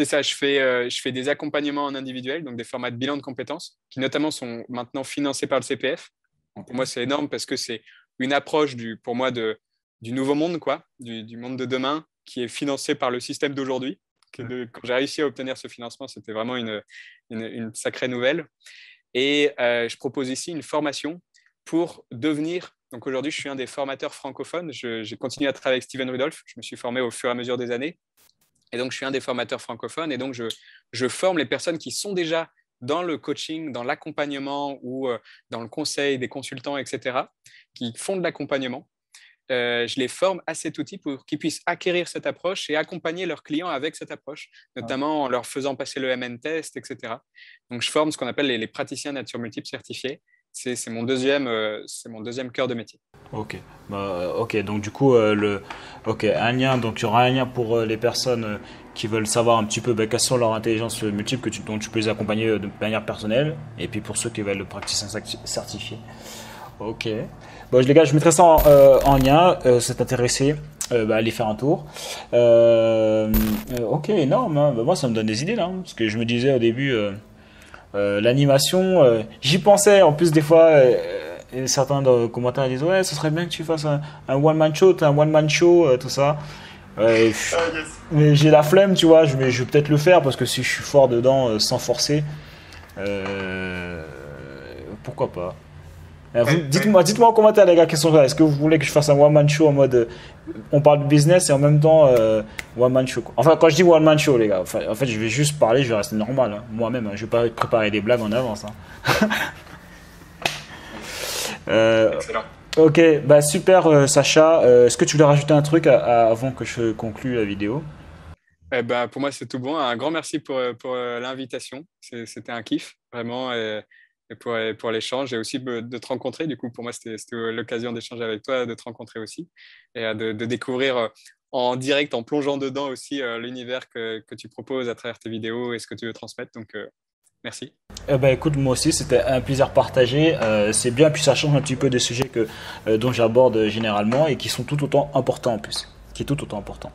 c'est ça, je fais, euh, je fais des accompagnements en individuel, donc des formats de bilan de compétences, qui notamment sont maintenant financés par le CPF. pour moi, c'est énorme parce que c'est une approche du, pour moi de, du nouveau monde, quoi, du, monde de demain, qui est financé par le système d'aujourd'hui. Quand j'ai réussi à obtenir ce financement, c'était vraiment une, sacrée nouvelle. Et euh, je propose ici une formation pour devenir. Donc aujourd'hui, je suis un des formateurs francophones. J'ai continué à travailler avec Steven Rudolph. Je me suis formé au fur et à mesure des années. Et donc, je suis un des formateurs francophones et donc, je, forme les personnes qui sont déjà dans le coaching, dans l'accompagnement ou euh, dans le conseil des consultants, etc., qui font de l'accompagnement. Euh, je les forme à cet outil pour qu'ils puissent acquérir cette approche et accompagner leurs clients avec cette approche, notamment en leur faisant passer le MN test, etc. Donc, je forme ce qu'on appelle les, praticiens nature multiple certifiés. C'est mon, euh, mon deuxième cœur de métier. Ok. Bah, euh, ok, donc du coup, euh, le... ok, un lien, donc il y aura un lien pour euh, les personnes qui veulent savoir un petit peu bah, quelles sont leurs intelligences multiples que tu, dont tu peux les accompagner de manière personnelle, et puis pour ceux qui veulent le praticien certifié. Ok. Bon, les gars, je mettrai ça en, lien lien, t'es intéressé, bah, allez faire un tour. ok, énorme, hein. moi ça me donne des idées là, hein. parce que je me disais au début, l'animation, j'y pensais en plus des fois et certains commentaires disent ouais ce serait bien que tu fasses un, one man show as un one man show euh, tout ça ah, mais j'ai la flemme tu vois je, mais je vais peut-être le faire parce que si je suis fort dedans euh, sans forcer euh, pourquoi pas Dites-moi dites en commentaire, les gars, qu'est ce que vous voulez que je fasse un one-man show en mode on parle de business et en même temps one-man show Enfin, quand je dis one-man show, les gars, en fait, je vais juste parler, je vais rester normal, hein, moi-même. Hein. je vais pas préparer des blagues en avance. Hein. *laughs* Euh, Excellent. Ok, bah super euh, Sacha. Euh, est-ce que tu voulais rajouter un truc avant que je conclue la vidéo eh ben, pour moi, c'est tout bon. Un grand merci pour, pour l'invitation. C'était un kiff, vraiment, et, pour, pour l'échange et aussi de te rencontrer. Du coup, pour moi, c'était l'occasion d'échanger avec toi, de te rencontrer aussi et de, découvrir en direct, en plongeant dedans aussi l'univers que, que, tu proposes à travers tes vidéos et ce que tu veux transmettre. Donc, Merci. Eh ben, écoute, moi aussi, c'était un plaisir partagé. Euh, c'est bien, puis ça change un petit peu des sujets que, euh, dont j'aborde généralement et qui sont tout autant importants en plus. Qui est tout autant important.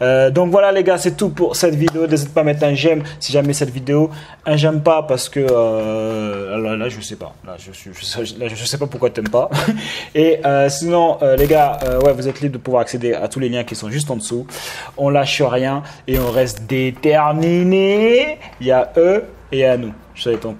Euh, donc voilà les gars, c'est tout pour cette vidéo. N'hésitez pas à mettre un j'aime si jamais cette vidéo, un j'aime pas parce que euh, là, je sais pas, là je, je, sais pas pourquoi tu t'aimes pas. *laughs* Et sinon les gars, ouais vous êtes libre de pouvoir accéder à tous les liens qui sont juste en dessous. On lâche rien et on reste déterminé. Il y a eux et à nous. Je ton